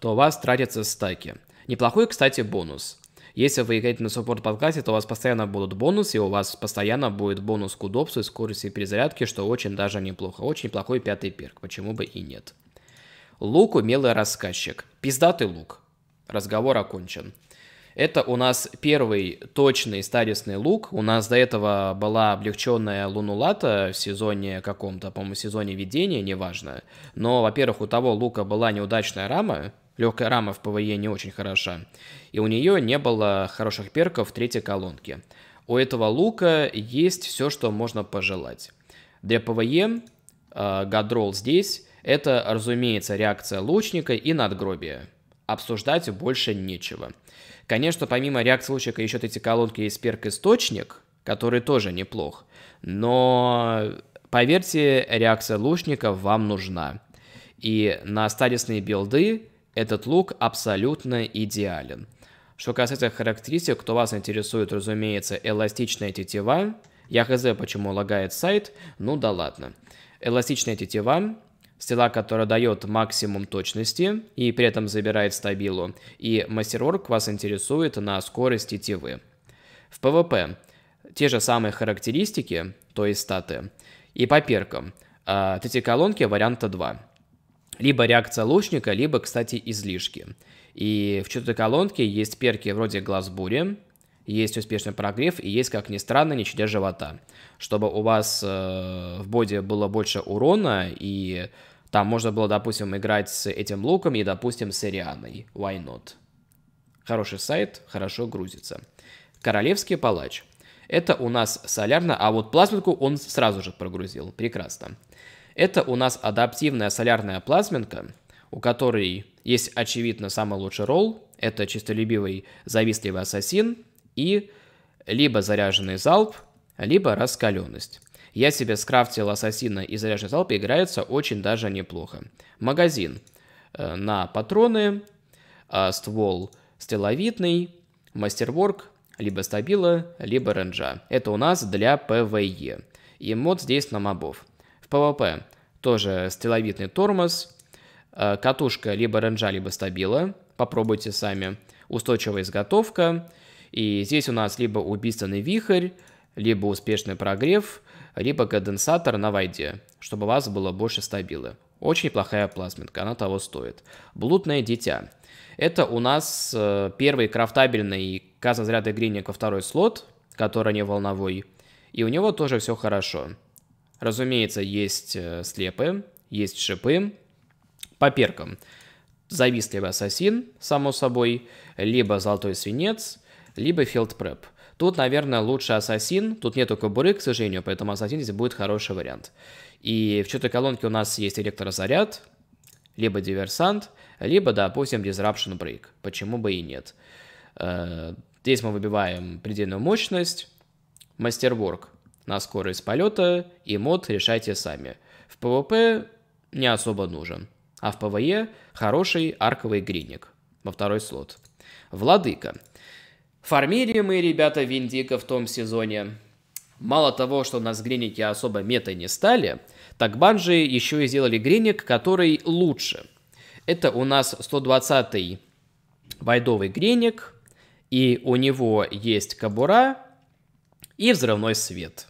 то у вас тратятся стаки. Неплохой, кстати, бонус. Если вы играете на суппорт подкасте, то у вас постоянно будут бонусы, и у вас постоянно будет бонус к удобству и скорости перезарядки, что очень даже неплохо. Очень плохой пятый перк, почему бы и нет. Лук умелый рассказчик. Пиздатый лук. Разговор окончен. Это у нас первый точный стадисный лук. У нас до этого была облегченная лунулата в сезоне каком-то, по-моему, сезоне видения, неважно. Но, во-первых, у того лука была неудачная рама, Легкая рама в ПВЕ не очень хороша. И у нее не было хороших перков в третьей колонке. У этого лука есть все, что можно пожелать. Для ПВЕ э, гадрол здесь это, разумеется, реакция лучника и надгробие. Обсуждать больше нечего. Конечно, помимо реакции лучника еще эти колонки есть перк источник, который тоже неплох. Но поверьте, реакция лучника вам нужна. И на стадисные билды этот лук абсолютно идеален. Что касается характеристик, кто вас интересует, разумеется, эластичная тетива. Я хз, почему лагает сайт, ну да ладно. Эластичная тетива, стела, которая дает максимум точности и при этом забирает стабилу, и мастерворк вас интересует на скорость тетивы. В PvP те же самые характеристики, то есть статы, и по перкам. А, колонки варианта 2. Либо реакция лучника, либо, кстати, излишки. И в чудо колонке есть перки вроде глаз бури, есть успешный прогрев и есть, как ни странно, ничья живота. Чтобы у вас э, в боде было больше урона и там можно было, допустим, играть с этим луком и, допустим, с Ирианой. Why not? Хороший сайт, хорошо грузится. Королевский палач. Это у нас солярно, а вот плазменку он сразу же прогрузил. Прекрасно. Это у нас адаптивная солярная плазменка, у которой есть, очевидно, самый лучший ролл. Это чистолюбивый завистливый ассасин и либо заряженный залп, либо раскаленность. Я себе скрафтил ассасина и заряженный залп, и играется очень даже неплохо. Магазин э, на патроны, э, ствол стеловидный, мастерворк, либо стабила, либо ренджа. Это у нас для ПВЕ. E. И мод здесь на мобов. ПВП тоже стиловидный тормоз, э, катушка либо ренджа, либо стабила, попробуйте сами, устойчивая изготовка, и здесь у нас либо убийственный вихрь, либо успешный прогрев, либо конденсатор на вайде, чтобы у вас было больше стабилы. Очень плохая плазминка, она того стоит. Блудное дитя. Это у нас э, первый крафтабельный казозряд игриника второй слот, который не волновой. И у него тоже все хорошо. Разумеется, есть э, слепы, есть шипы по перкам. Завистливый ассасин, само собой, либо золотой свинец, либо филд преп. Тут, наверное, лучше ассасин. Тут нету кобуры, к сожалению, поэтому ассасин здесь будет хороший вариант. И в четвертой колонке у нас есть электрозаряд, либо диверсант, либо, допустим, disruption break. Почему бы и нет. Э, здесь мы выбиваем предельную мощность, мастерворк на скорость полета и мод решайте сами. В PvP не особо нужен, а в PvE хороший арковый гринник во второй слот. Владыка. Фармили мы, ребята, Виндика в том сезоне. Мало того, что у нас гринники особо мета не стали, так банжи еще и сделали гринник, который лучше. Это у нас 120-й вайдовый гринник, и у него есть кабура и взрывной свет –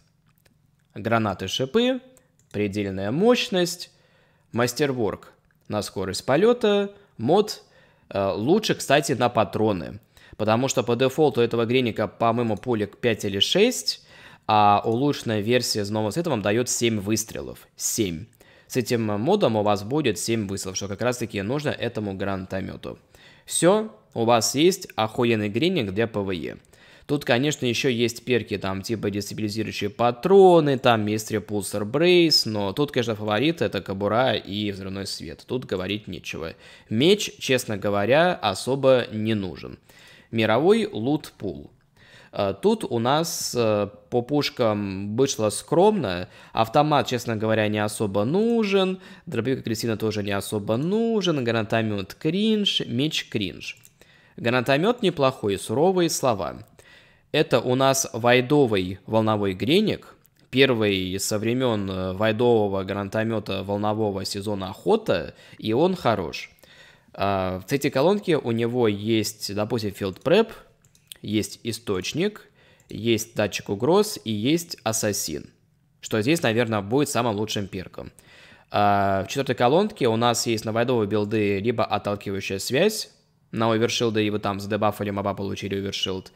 гранаты-шипы, предельная мощность, мастерворк на скорость полета, мод э, лучше, кстати, на патроны. Потому что по дефолту этого гриника, по-моему, пулик 5 или 6, а улучшенная версия знову с этого вам дает 7 выстрелов. 7. С этим модом у вас будет 7 выстрелов, что как раз таки нужно этому гранатомету. Все, у вас есть охуенный гриник для ПВЕ. Тут, конечно, еще есть перки, там, типа дестабилизирующие патроны, там есть репульсор брейс, но тут, конечно, фаворит это кабура и взрывной свет. Тут говорить нечего. Меч, честно говоря, особо не нужен. Мировой лут-пул. А, тут у нас э, по пушкам вышло скромно. Автомат, честно говоря, не особо нужен. Дробовик Кристина тоже не особо нужен. Гранатомет кринж, меч кринж. Гранатомет неплохой, суровые слова. Это у нас вайдовый волновой греник, первый со времен э, вайдового гранатомета волнового сезона охота, и он хорош. А, в этой колонке у него есть, допустим, Field Prep, есть источник, есть датчик угроз и есть ассасин, что здесь, наверное, будет самым лучшим перком. А, в четвертой колонке у нас есть на вайдовые билды либо отталкивающая связь, на овершилда, и вы там задебафали оба получили овершилд.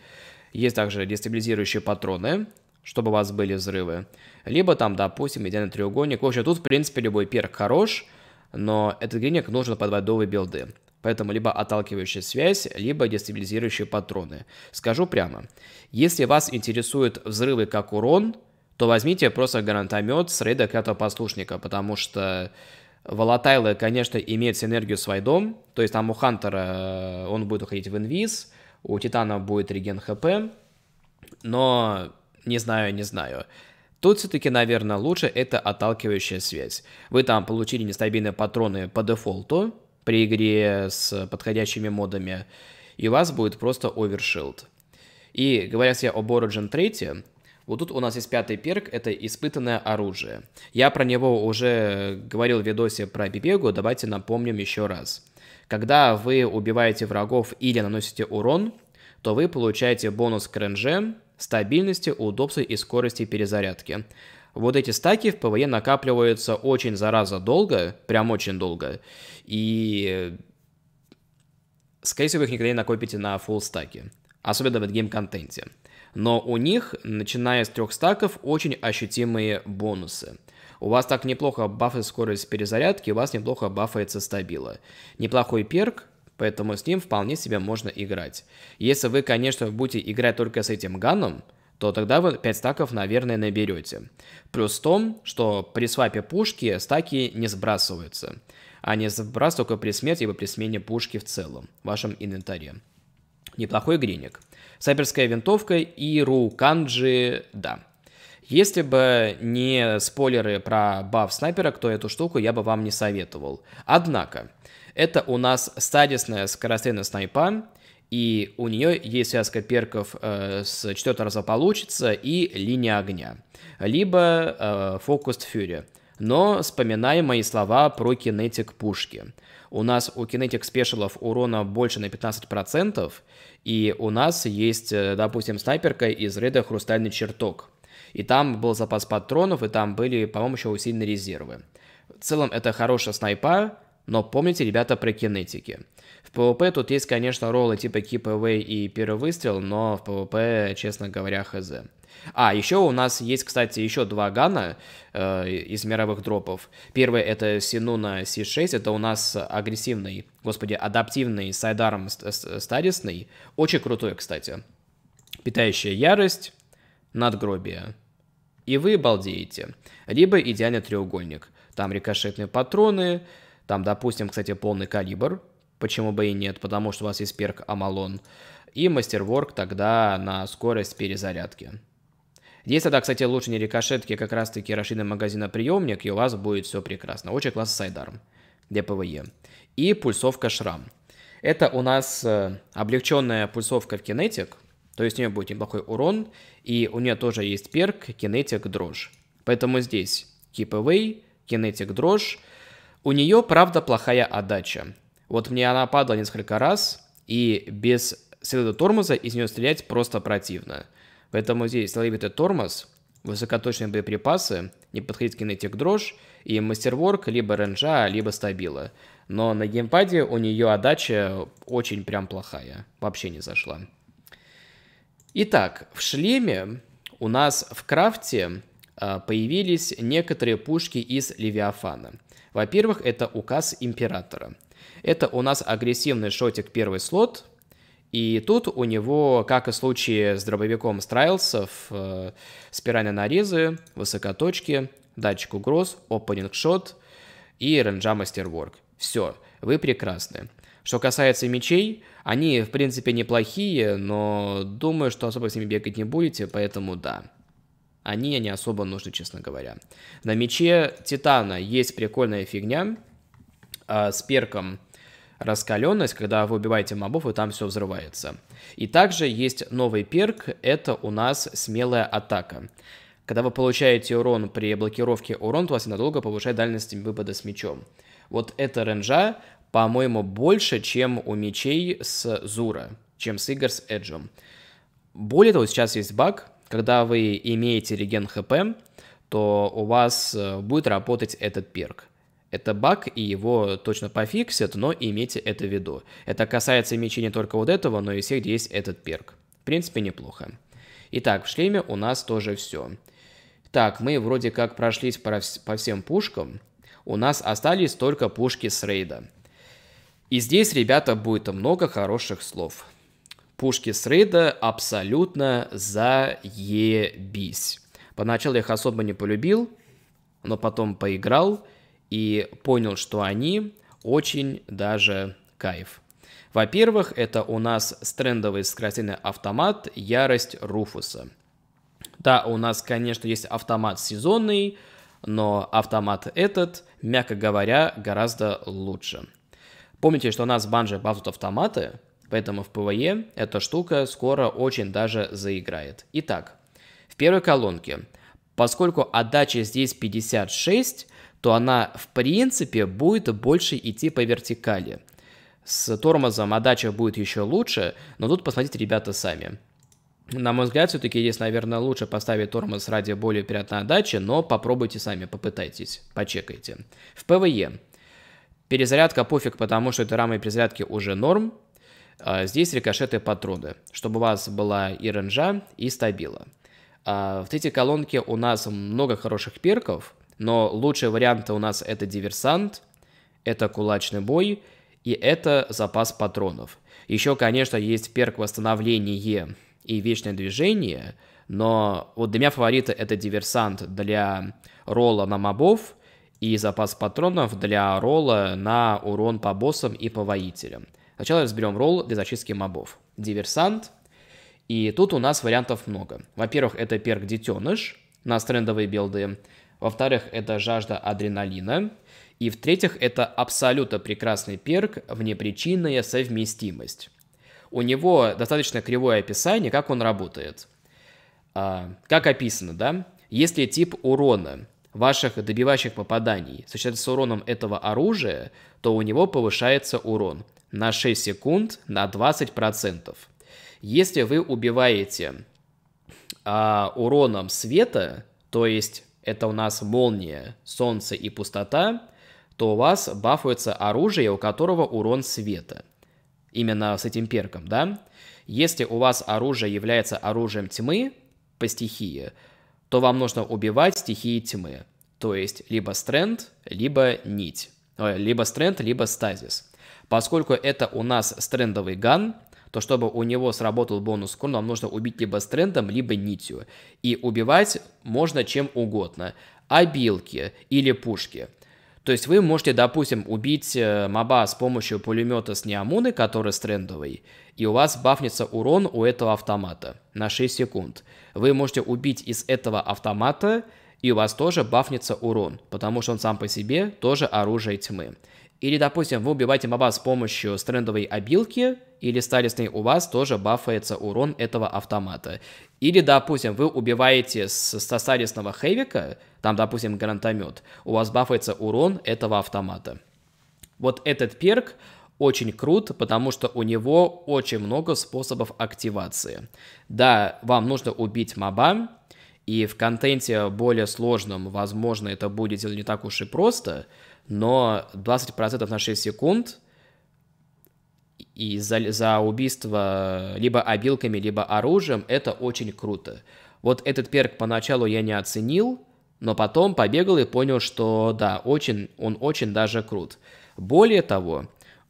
Есть также дестабилизирующие патроны, чтобы у вас были взрывы. Либо там, допустим, идеальный треугольник. В общем, тут, в принципе, любой перк хорош, но этот гриник нужен под вайдовые билды. Поэтому либо отталкивающая связь, либо дестабилизирующие патроны. Скажу прямо, если вас интересуют взрывы как урон, то возьмите просто гранатомет с рейда клятого послушника, потому что волатайлы, конечно, имеют синергию с вайдом, то есть там у Хантера э, он будет уходить в инвиз, у Титана будет реген ХП, но не знаю, не знаю. Тут все-таки, наверное, лучше это отталкивающая связь. Вы там получили нестабильные патроны по дефолту при игре с подходящими модами, и у вас будет просто овершилд. И говоря я об Origin 3, вот тут у нас есть пятый перк, это испытанное оружие. Я про него уже говорил в видосе про Бибегу, давайте напомним еще раз. Когда вы убиваете врагов или наносите урон, то вы получаете бонус к ренже, стабильности, удобства и скорости перезарядки. Вот эти стаки в ПВЕ накапливаются очень зараза долго, прям очень долго, и скорее всего вы их никогда не накопите на фулл стаки, особенно в гейм контенте. Но у них, начиная с трех стаков, очень ощутимые бонусы – у вас так неплохо бафает скорость перезарядки, у вас неплохо бафается стабила. Неплохой перк, поэтому с ним вполне себе можно играть. Если вы, конечно, будете играть только с этим ганом, то тогда вы 5 стаков, наверное, наберете. Плюс в том, что при свапе пушки стаки не сбрасываются. Они а сбрасываются только при смерти, либо при смене пушки в целом в вашем инвентаре. Неплохой гриник. Сайперская винтовка и ру канджи, да. Если бы не спойлеры про баф снайпера, то эту штуку я бы вам не советовал. Однако, это у нас стадисная скорострельная снайпа, и у нее есть связка перков э, с четвертого раза получится и линия огня, либо э, фокус фьюри. Но вспоминай мои слова про кинетик пушки. У нас у кинетик спешилов урона больше на 15%, и у нас есть, э, допустим, снайперка из рейда «Хрустальный чертог», и там был запас патронов, и там были, по-моему, еще усиленные резервы. В целом, это хорошая снайпа, но помните, ребята, про кинетики. В ПВП тут есть, конечно, роллы типа Keep Away и Первый Выстрел, но в ПВП, честно говоря, хз. А, еще у нас есть, кстати, еще два гана э, из мировых дропов. Первый это Синуна C6, это у нас агрессивный, господи, адаптивный сайдарм стадисный. Очень крутой, кстати. Питающая ярость, надгробие и вы балдеете. Либо идеальный треугольник. Там рикошетные патроны, там, допустим, кстати, полный калибр, почему бы и нет, потому что у вас есть перк Амалон, и мастерворк тогда на скорость перезарядки. Здесь тогда, кстати, лучше не рикошетки, а как раз-таки рашины магазина приемник, и у вас будет все прекрасно. Очень классный сайдарм для ПВЕ. И пульсовка шрам. Это у нас э, облегченная пульсовка в кинетик, то есть у нее будет неплохой урон, и у нее тоже есть перк Кинетик Дрожь. Поэтому здесь Keep Away, Кинетик Дрожь. У нее, правда, плохая отдача. Вот мне она падала несколько раз, и без следа тормоза из нее стрелять просто противно. Поэтому здесь ловитый тормоз, высокоточные боеприпасы, не подходить кинетик дрожь и мастерворк либо ренжа, либо стабила. Но на геймпаде у нее отдача очень прям плохая, вообще не зашла. Итак, в шлеме у нас в крафте а, появились некоторые пушки из Левиафана. Во-первых, это указ императора. Это у нас агрессивный шотик первый слот, и тут у него, как и в случае с дробовиком Страйлсов, э, спиральные нарезы, высокоточки, датчик угроз, опенинг шот и ренджа мастерворк. Все, вы прекрасны. Что касается мечей, они, в принципе, неплохие, но думаю, что особо с ними бегать не будете, поэтому да. Они не особо нужны, честно говоря. На мече Титана есть прикольная фигня э, с перком раскаленность, когда вы убиваете мобов, и там все взрывается. И также есть новый перк, это у нас смелая атака. Когда вы получаете урон при блокировке урон, то вас ненадолго повышает дальность выпада с мечом. Вот эта ренжа, по-моему, больше, чем у мечей с Зура, чем с игр с Эджем. Более того, сейчас есть баг, когда вы имеете реген ХП, то у вас э, будет работать этот перк. Это баг, и его точно пофиксят, но имейте это в виду. Это касается мечей не только вот этого, но и всех, где есть этот перк. В принципе, неплохо. Итак, в шлеме у нас тоже все. Так, мы вроде как прошлись по, по всем пушкам. У нас остались только пушки с рейда. И здесь, ребята, будет много хороших слов. Пушки с рейда абсолютно заебись. Поначалу я их особо не полюбил, но потом поиграл и понял, что они очень даже кайф. Во-первых, это у нас стрендовый скоростельный автомат «Ярость Руфуса». Да, у нас, конечно, есть автомат сезонный, но автомат этот, мягко говоря, гораздо лучше. Помните, что у нас в банже базут автоматы, поэтому в ПВЕ e эта штука скоро очень даже заиграет. Итак, в первой колонке, поскольку отдача здесь 56, то она в принципе будет больше идти по вертикали. С тормозом отдача будет еще лучше, но тут посмотрите, ребята, сами. На мой взгляд, все-таки здесь, наверное, лучше поставить тормоз ради более приятной отдачи, но попробуйте сами, попытайтесь, почекайте. В ПВЕ Перезарядка пофиг, потому что это и перезарядки уже норм. А, здесь рикошеты патроны, чтобы у вас была и ренжа, и стабила. А, в третьей колонке у нас много хороших перков, но лучшие варианты у нас это диверсант, это кулачный бой и это запас патронов. Еще, конечно, есть перк восстановление и вечное движение, но вот для меня фавориты это диверсант для ролла на мобов – и запас патронов для ролла на урон по боссам и по воителям. Сначала разберем ролл для зачистки мобов. Диверсант. И тут у нас вариантов много. Во-первых, это перк Детеныш на стрендовые билды. Во-вторых, это жажда адреналина. И в-третьих, это абсолютно прекрасный перк «Внепричинная совместимость». У него достаточно кривое описание, как он работает. А, как описано, да? Если тип урона ваших добивающих попаданий сочетается с уроном этого оружия, то у него повышается урон на 6 секунд на 20%. Если вы убиваете а, уроном света, то есть это у нас молния, солнце и пустота, то у вас бафуется оружие, у которого урон света. Именно с этим перком, да? Если у вас оружие является оружием тьмы по стихии, то вам нужно убивать стихии тьмы, то есть либо стренд, либо нить, э, либо стренд, либо стазис. Поскольку это у нас стрендовый ган, то чтобы у него сработал бонус кон, вам нужно убить либо стрендом, либо нитью. И убивать можно чем угодно. Обилки или пушки – то есть вы можете, допустим, убить э, моба с помощью пулемета с Неамуны, который стрендовый, и у вас бафнется урон у этого автомата на 6 секунд. Вы можете убить из этого автомата, и у вас тоже бафнется урон, потому что он сам по себе тоже оружие тьмы. Или, допустим, вы убиваете моба с помощью стрендовой обилки, или сталисной у вас тоже бафается урон этого автомата. Или, допустим, вы убиваете со состарисного хэвика, там, допустим, гранатомет, у вас бафается урон этого автомата. Вот этот перк очень крут, потому что у него очень много способов активации. Да, вам нужно убить моба, и в контенте более сложном, возможно, это будет не так уж и просто, но 20% на 6 секунд и за, за убийство либо обилками, либо оружием, это очень круто. Вот этот перк поначалу я не оценил, но потом побегал и понял, что да, очень, он очень даже крут. Более того,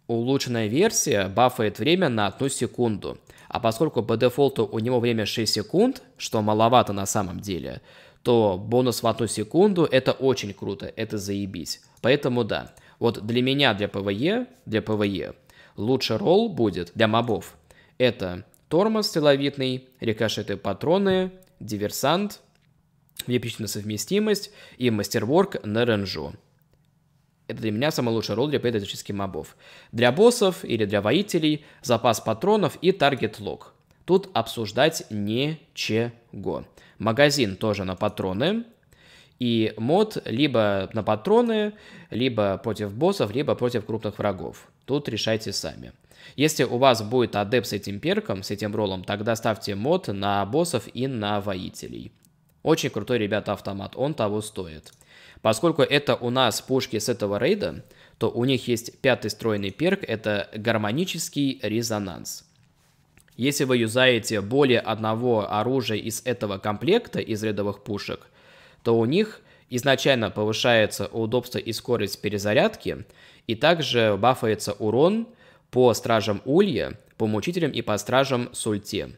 улучшенная версия бафает время на одну секунду. А поскольку по дефолту у него время 6 секунд, что маловато на самом деле, то бонус в одну секунду это очень круто, это заебись. Поэтому да, вот для меня, для ПВЕ, для ПВЕ Лучше ролл будет для мобов. Это тормоз целовитный рикошеты патроны, диверсант, лепичная совместимость и мастерворк на ренжу. Это для меня самый лучший ролл для педагогических мобов. Для боссов или для воителей запас патронов и таргет лог. Тут обсуждать нечего Магазин тоже на патроны, и мод либо на патроны, либо против боссов, либо против крупных врагов. Тут решайте сами. Если у вас будет адепт с этим перком, с этим роллом, тогда ставьте мод на боссов и на воителей. Очень крутой, ребята, автомат, он того стоит. Поскольку это у нас пушки с этого рейда, то у них есть пятый стройный перк, это гармонический резонанс. Если вы юзаете более одного оружия из этого комплекта, из рядовых пушек, то у них изначально повышается удобство и скорость перезарядки, и также бафается урон по стражам Улья, по мучителям и по стражам Сульте,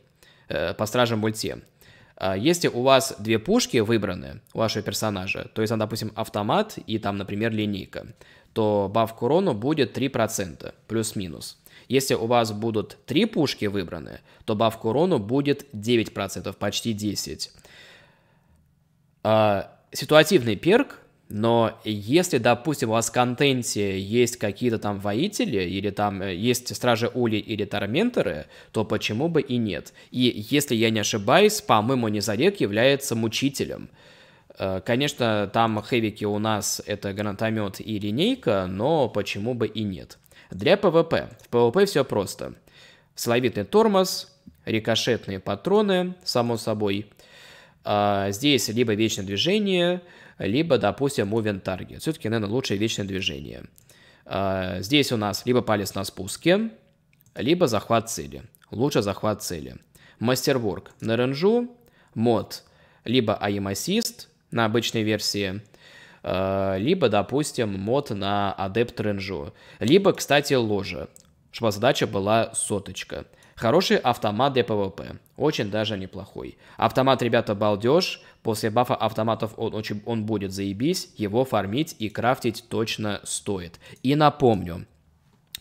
э, по стражам Ульте. А если у вас две пушки выбраны у вашего персонажа, то есть, допустим, автомат и там, например, линейка, то баф к урону будет 3%, плюс-минус. Если у вас будут три пушки выбраны, то баф к урону будет 9%, почти 10%. Э, ситуативный перк, но если, допустим, у вас в контенте есть какие-то там воители, или там э, есть стражи Ули или торменторы, то почему бы и нет? И если я не ошибаюсь, по-моему, Незарек является мучителем. Э, конечно, там хэвики у нас это гранатомет и линейка, но почему бы и нет? Для ПВП. В ПВП все просто. Словитный тормоз, рикошетные патроны, само собой, а, здесь либо вечное движение, либо, допустим, moving target. Все-таки, наверное, лучшее вечное движение. А, здесь у нас либо палец на спуске, либо захват цели. Лучше захват цели. Мастерворк на ренжу, мод, либо aim assist на обычной версии, а, либо, допустим, мод на адепт ренжу, либо, кстати, ложа, чтобы задача была соточка. Хороший автомат для ПВП. Очень даже неплохой. Автомат, ребята, балдеж. После бафа автоматов он, очень, он будет заебись. Его фармить и крафтить точно стоит. И напомню,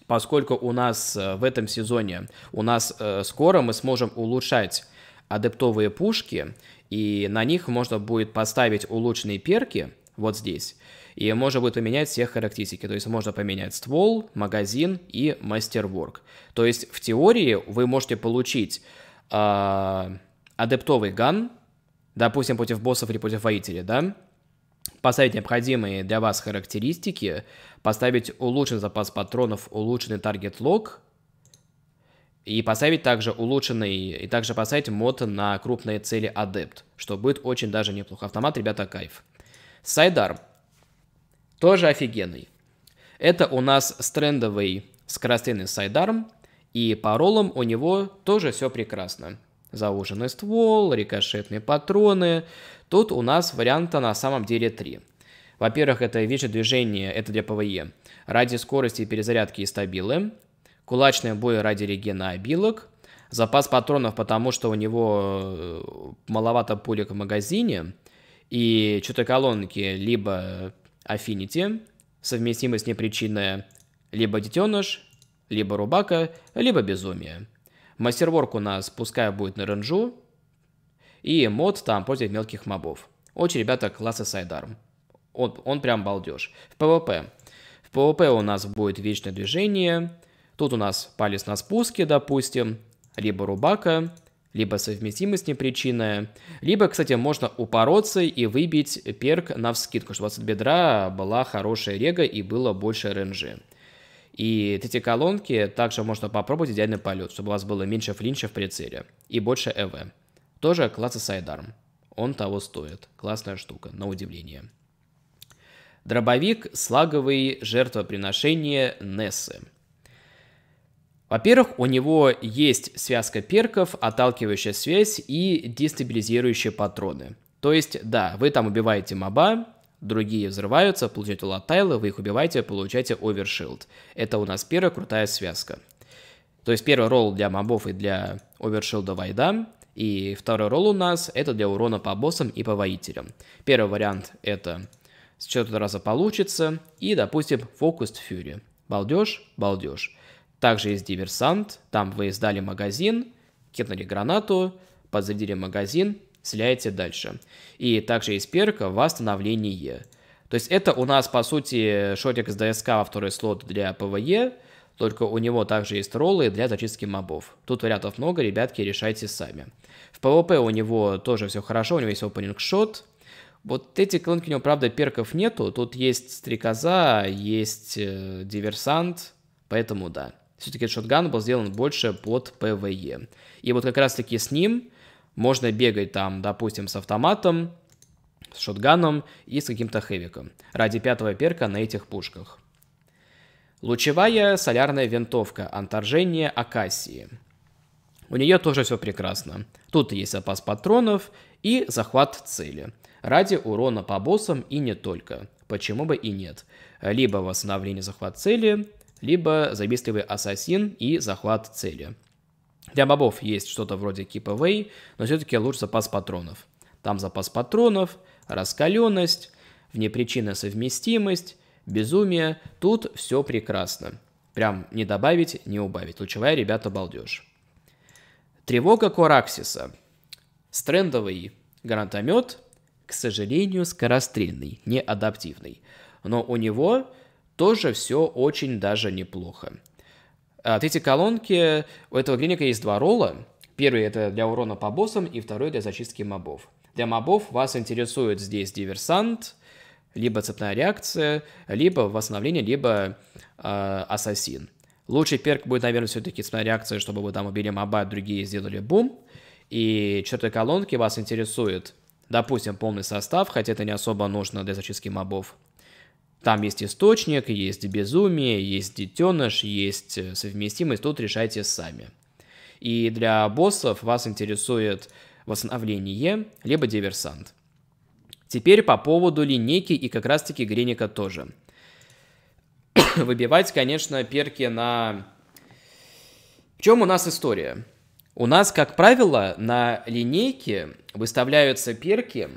поскольку у нас э, в этом сезоне, у нас э, скоро мы сможем улучшать адептовые пушки, и на них можно будет поставить улучшенные перки вот здесь. И можно будет поменять все характеристики. То есть можно поменять ствол, магазин и мастерворк. То есть в теории вы можете получить э, адептовый ган, допустим, против боссов или против воителей, да? Поставить необходимые для вас характеристики, поставить улучшенный запас патронов, улучшенный таргет лог, и поставить также улучшенный, и также поставить мод на крупные цели адепт, что будет очень даже неплохо. Автомат, ребята, кайф. Сайдар тоже офигенный. Это у нас стрендовый скоростейный сайдарм, и по роллам у него тоже все прекрасно. Зауженный ствол, рикошетные патроны. Тут у нас варианта на самом деле три. Во-первых, это вечное движение, это для ПВЕ. Ради скорости перезарядки и стабилы. Кулачный бой ради регена обилок. Запас патронов, потому что у него э, маловато пулек в магазине. И что-то колонки либо affinity, совместимость непричинная, либо детеныш, либо рубака, либо безумие. Мастерворк у нас пускай будет на ренжу, и мод там против мелких мобов. Очень, ребята, класса сайдарм. Он, он прям балдеж. В ПВП. В ПВП у нас будет вечное движение. Тут у нас палец на спуске, допустим, либо рубака, либо совместимость не ним либо, кстати, можно упороться и выбить перк на вскидку, чтобы от бедра была хорошая рега и было больше РНЖ. И эти колонки также можно попробовать идеальный полет, чтобы у вас было меньше флинча в прицеле и больше ЭВ. Тоже класса сайдарм. Он того стоит. Классная штука, на удивление. Дробовик слаговый жертвоприношение Нессы. Во-первых, у него есть связка перков, отталкивающая связь и дестабилизирующие патроны. То есть, да, вы там убиваете моба, другие взрываются, получаете латайлы, вы их убиваете, получаете овершилд. Это у нас первая крутая связка. То есть первый ролл для мобов и для овершилда вайда, и второй ролл у нас это для урона по боссам и по воителям. Первый вариант это с четвертого раза получится, и, допустим, фокус фьюри. Балдеж, балдеж. Также есть диверсант, там вы издали магазин, кинули гранату, подзарядили магазин, стреляете дальше. И также есть перка «Восстановление». То есть это у нас, по сути, шотик с ДСК во второй слот для ПВЕ, только у него также есть роллы для зачистки мобов. Тут вариантов много, ребятки, решайте сами. В ПВП у него тоже все хорошо, у него есть опенинг шот. Вот эти клонки у него, правда, перков нету. Тут есть стрекоза, есть э, диверсант, поэтому да. Все-таки этот шотган был сделан больше под ПВЕ. И вот как раз-таки с ним можно бегать там, допустим, с автоматом, с шотганом и с каким-то хэвиком. Ради пятого перка на этих пушках. Лучевая солярная винтовка «Анторжение Акасии». У нее тоже все прекрасно. Тут есть запас патронов и захват цели. Ради урона по боссам и не только. Почему бы и нет. Либо восстановление захват цели, либо завистливый ассасин и захват цели. Для бобов есть что-то вроде Keep Away, но все-таки лучше запас патронов. Там запас патронов, раскаленность, внепричинная совместимость, безумие. Тут все прекрасно. Прям не добавить, не убавить. Лучевая, ребята, балдеж. Тревога Кораксиса. Стрендовый гранатомет, к сожалению, скорострельный, не адаптивный. Но у него тоже все очень даже неплохо. А третьей колонки у этого клиника есть два ролла. Первый это для урона по боссам, и второй для зачистки мобов. Для мобов вас интересует здесь диверсант, либо цепная реакция, либо восстановление, либо э, ассасин. Лучший перк будет, наверное, все-таки цепная реакция, чтобы вы там убили моба, другие сделали бум. И четвертой колонки вас интересует, допустим, полный состав, хотя это не особо нужно для зачистки мобов. Там есть источник, есть безумие, есть детеныш, есть э, совместимость, тут решайте сами. И для боссов вас интересует восстановление, либо диверсант. Теперь по поводу линейки и как раз таки Греника тоже. (coughs) Выбивать, конечно, перки на... В чем у нас история? У нас, как правило, на линейке выставляются перки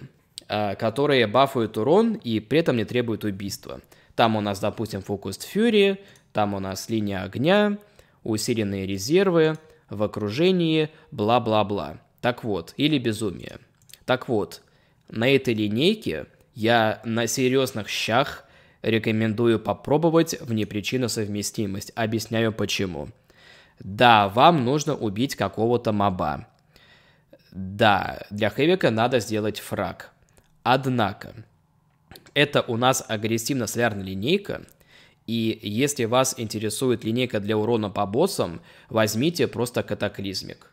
а, которые бафуют урон и при этом не требуют убийства. Там у нас, допустим, фокус Фьюри, там у нас линия огня, усиленные резервы, в окружении, бла-бла-бла. Так вот, или безумие. Так вот, на этой линейке я на серьезных щах рекомендую попробовать вне внепричинно совместимость. Объясняю почему. Да, вам нужно убить какого-то моба. Да, для хэвика надо сделать фраг. Однако, это у нас агрессивно-солярная линейка, и если вас интересует линейка для урона по боссам, возьмите просто катаклизмик.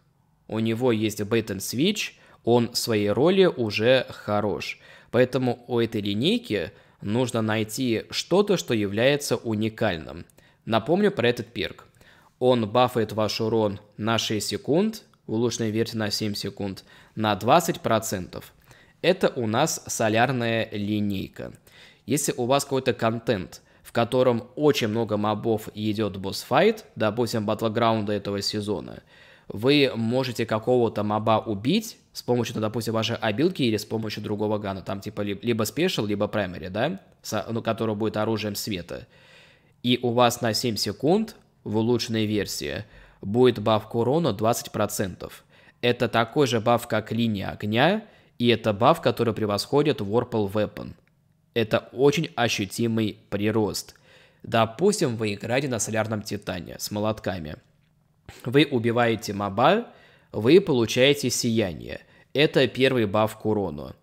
У него есть Bait and Switch, он в своей роли уже хорош. Поэтому у этой линейки нужно найти что-то, что является уникальным. Напомню про этот перк. Он бафает ваш урон на 6 секунд, улучшенная версия на 7 секунд, на 20%. Это у нас солярная линейка. Если у вас какой-то контент, в котором очень много мобов идет босс-файт, допустим, батлграунда этого сезона, вы можете какого-то моба убить с помощью, ну, допустим, вашей обилки или с помощью другого гана, там типа либо спешл, либо праймери, да, с, ну, который будет оружием света. И у вас на 7 секунд в улучшенной версии будет баф к урону 20%. Это такой же баф, как линия огня, и это баф, который превосходит Warple Weapon. Это очень ощутимый прирост. Допустим, вы играете на Солярном Титане с молотками. Вы убиваете моба, вы получаете Сияние. Это первый баф к урону.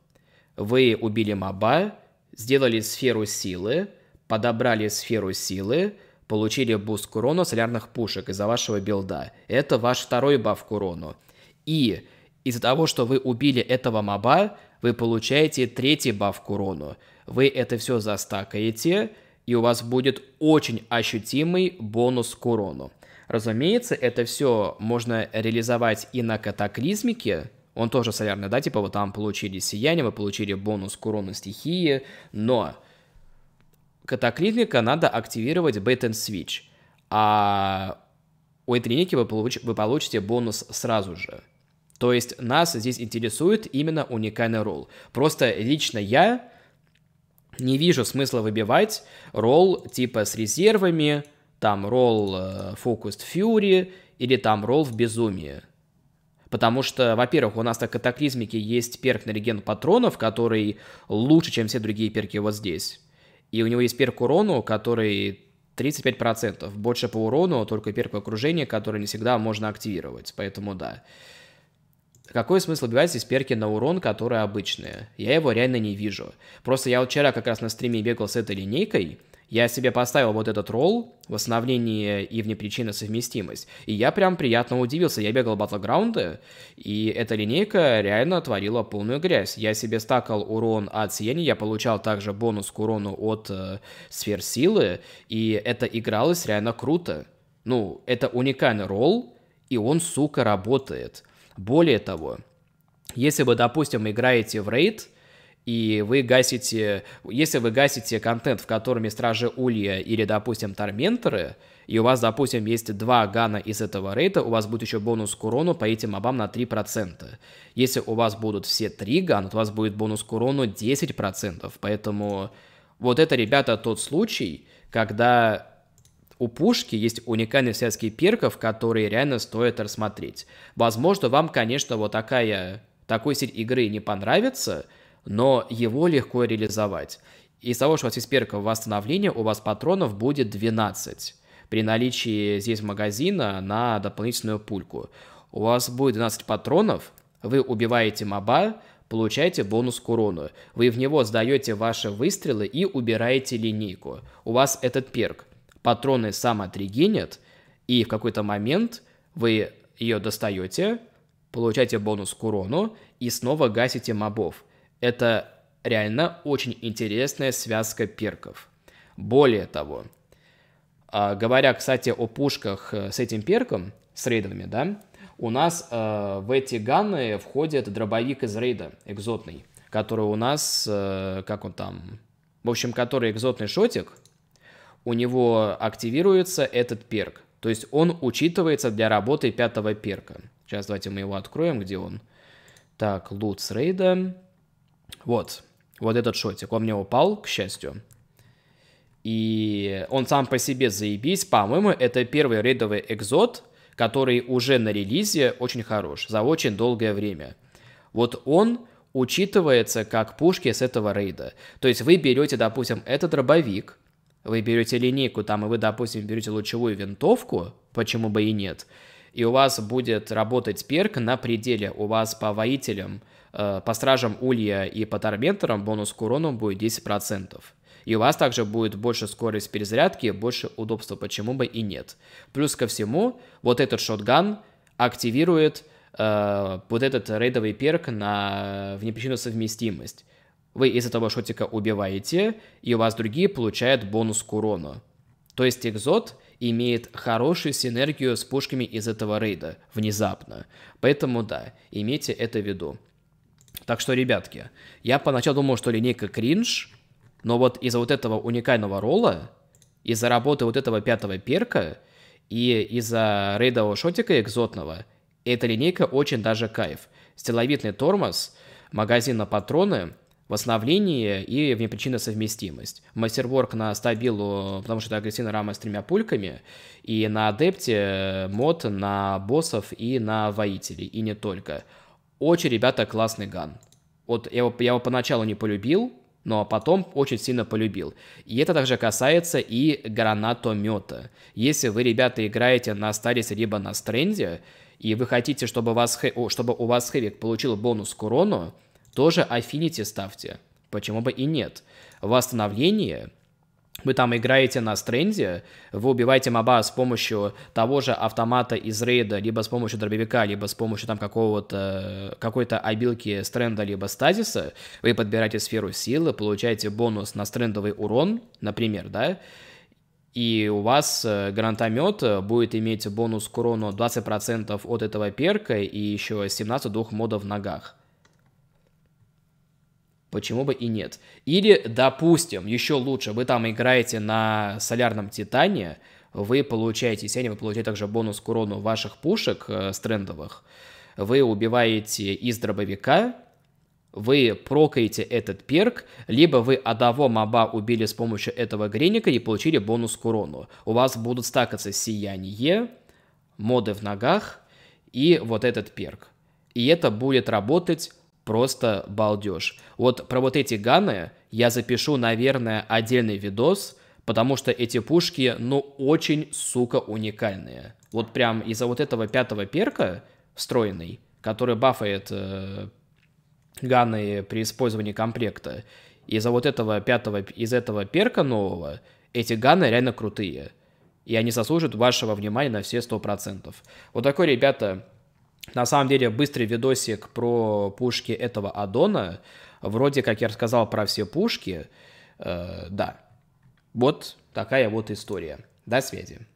Вы убили моба, сделали сферу силы, подобрали сферу силы, получили буст к урону солярных пушек из-за вашего билда. Это ваш второй баф к урону. И из-за того, что вы убили этого моба, вы получаете третий баф к урону. Вы это все застакаете, и у вас будет очень ощутимый бонус к урону. Разумеется, это все можно реализовать и на катаклизмике, он тоже солярный, да, типа вы там получили сияние, вы получили бонус к урону стихии, но катаклизмика надо активировать bait and switch, а у Этриники вы, получ... вы получите бонус сразу же – то есть нас здесь интересует именно уникальный ролл. Просто лично я не вижу смысла выбивать ролл типа с резервами, там ролл э, Focused Fury или там ролл в безумии. Потому что, во-первых, у нас на катаклизмике есть перк на реген патронов, который лучше, чем все другие перки вот здесь. И у него есть перк урону, который 35%. Больше по урону, только перк окружения, который не всегда можно активировать. Поэтому да. Какой смысл бегать из перки на урон, которые обычные? Я его реально не вижу. Просто я вчера как раз на стриме бегал с этой линейкой, я себе поставил вот этот ролл, восстановление и вне причины совместимость, и я прям приятно удивился. Я бегал батлграунды, и эта линейка реально творила полную грязь. Я себе стакал урон от сияния, я получал также бонус к урону от э, сфер силы, и это игралось реально круто. Ну, это уникальный ролл, и он, сука, работает. Более того, если вы, допустим, играете в рейд, и вы гасите, если вы гасите контент, в котором есть Стражи Улья или, допустим, Торменторы, и у вас, допустим, есть два гана из этого рейда, у вас будет еще бонус к урону по этим мобам на 3%. Если у вас будут все три гана, то у вас будет бонус к урону 10%. Поэтому вот это, ребята, тот случай, когда у пушки есть уникальный связки перков, которые реально стоит рассмотреть. Возможно, вам, конечно, вот такая, такой стиль игры не понравится, но его легко реализовать. Из того, что у вас есть перков восстановления, у вас патронов будет 12 при наличии здесь магазина на дополнительную пульку. У вас будет 12 патронов, вы убиваете моба, получаете бонус к урону. Вы в него сдаете ваши выстрелы и убираете линейку. У вас этот перк патроны самоотрегенят, и в какой-то момент вы ее достаете, получаете бонус к урону и снова гасите мобов. Это реально очень интересная связка перков. Более того, а, говоря, кстати, о пушках э, с этим перком, с рейдовыми, да, у нас э, в эти ганы входит дробовик из рейда, экзотный, который у нас, э, как он там, в общем, который экзотный шотик – у него активируется этот перк. То есть он учитывается для работы пятого перка. Сейчас давайте мы его откроем, где он. Так, лут с рейда. Вот, вот этот шотик. Он мне упал, к счастью. И он сам по себе заебись. По-моему, это первый рейдовый экзот, который уже на релизе очень хорош, за очень долгое время. Вот он учитывается как пушки с этого рейда. То есть вы берете, допустим, этот дробовик – вы берете линейку, там, и вы, допустим, берете лучевую винтовку, почему бы и нет, и у вас будет работать перк на пределе. У вас по воителям, э, по стражам улья и по торменторам бонус к урону будет 10%. И у вас также будет больше скорость перезарядки, больше удобства, почему бы и нет. Плюс ко всему, вот этот шотган активирует э, вот этот рейдовый перк на внепричинную совместимость. Вы из этого шотика убиваете, и у вас другие получают бонус к урону. То есть экзот имеет хорошую синергию с пушками из этого рейда, внезапно. Поэтому да, имейте это в виду. Так что, ребятки, я поначалу думал, что линейка кринж, но вот из-за вот этого уникального ролла, из-за работы вот этого пятого перка и из-за рейдового шотика экзотного, эта линейка очень даже кайф. Стиловидный тормоз, магазин на патроны, восстановление и внепричинная совместимость. Мастерворк на стабилу, потому что это агрессивная рама с тремя пульками, и на адепте э, мод на боссов и на воителей, и не только. Очень, ребята, классный ган. Вот я его, я его поначалу не полюбил, но потом очень сильно полюбил. И это также касается и гранатомета. Если вы, ребята, играете на старисе либо на стренде, и вы хотите, чтобы, вас, чтобы у вас хэвик получил бонус к урону, тоже Affinity ставьте. Почему бы и нет? Восстановление вы там играете на стренде, вы убиваете моба с помощью того же автомата из рейда, либо с помощью дробовика, либо с помощью там какого-то, какой-то обилки стренда, либо стазиса, вы подбираете сферу силы, получаете бонус на стрендовый урон, например, да, и у вас э, гранатомет э, будет иметь бонус к урону 20% от этого перка и еще 17 двух модов в ногах. Почему бы и нет? Или, допустим, еще лучше, вы там играете на Солярном Титане, вы получаете, если вы получаете также бонус к урону ваших пушек э, стрендовых, вы убиваете из дробовика, вы прокаете этот перк, либо вы одного моба убили с помощью этого греника и получили бонус к урону. У вас будут стакаться сияние, моды в ногах и вот этот перк. И это будет работать просто балдеж. Вот про вот эти ганы я запишу, наверное, отдельный видос, потому что эти пушки, ну, очень, сука, уникальные. Вот прям из-за вот этого пятого перка встроенный, который бафает э, ганы при использовании комплекта, из-за вот этого пятого, из этого перка нового, эти ганы реально крутые. И они заслужат вашего внимания на все процентов. Вот такой, ребята, на самом деле, быстрый видосик про пушки этого аддона, вроде как я рассказал про все пушки, э, да. Вот такая вот история. До связи.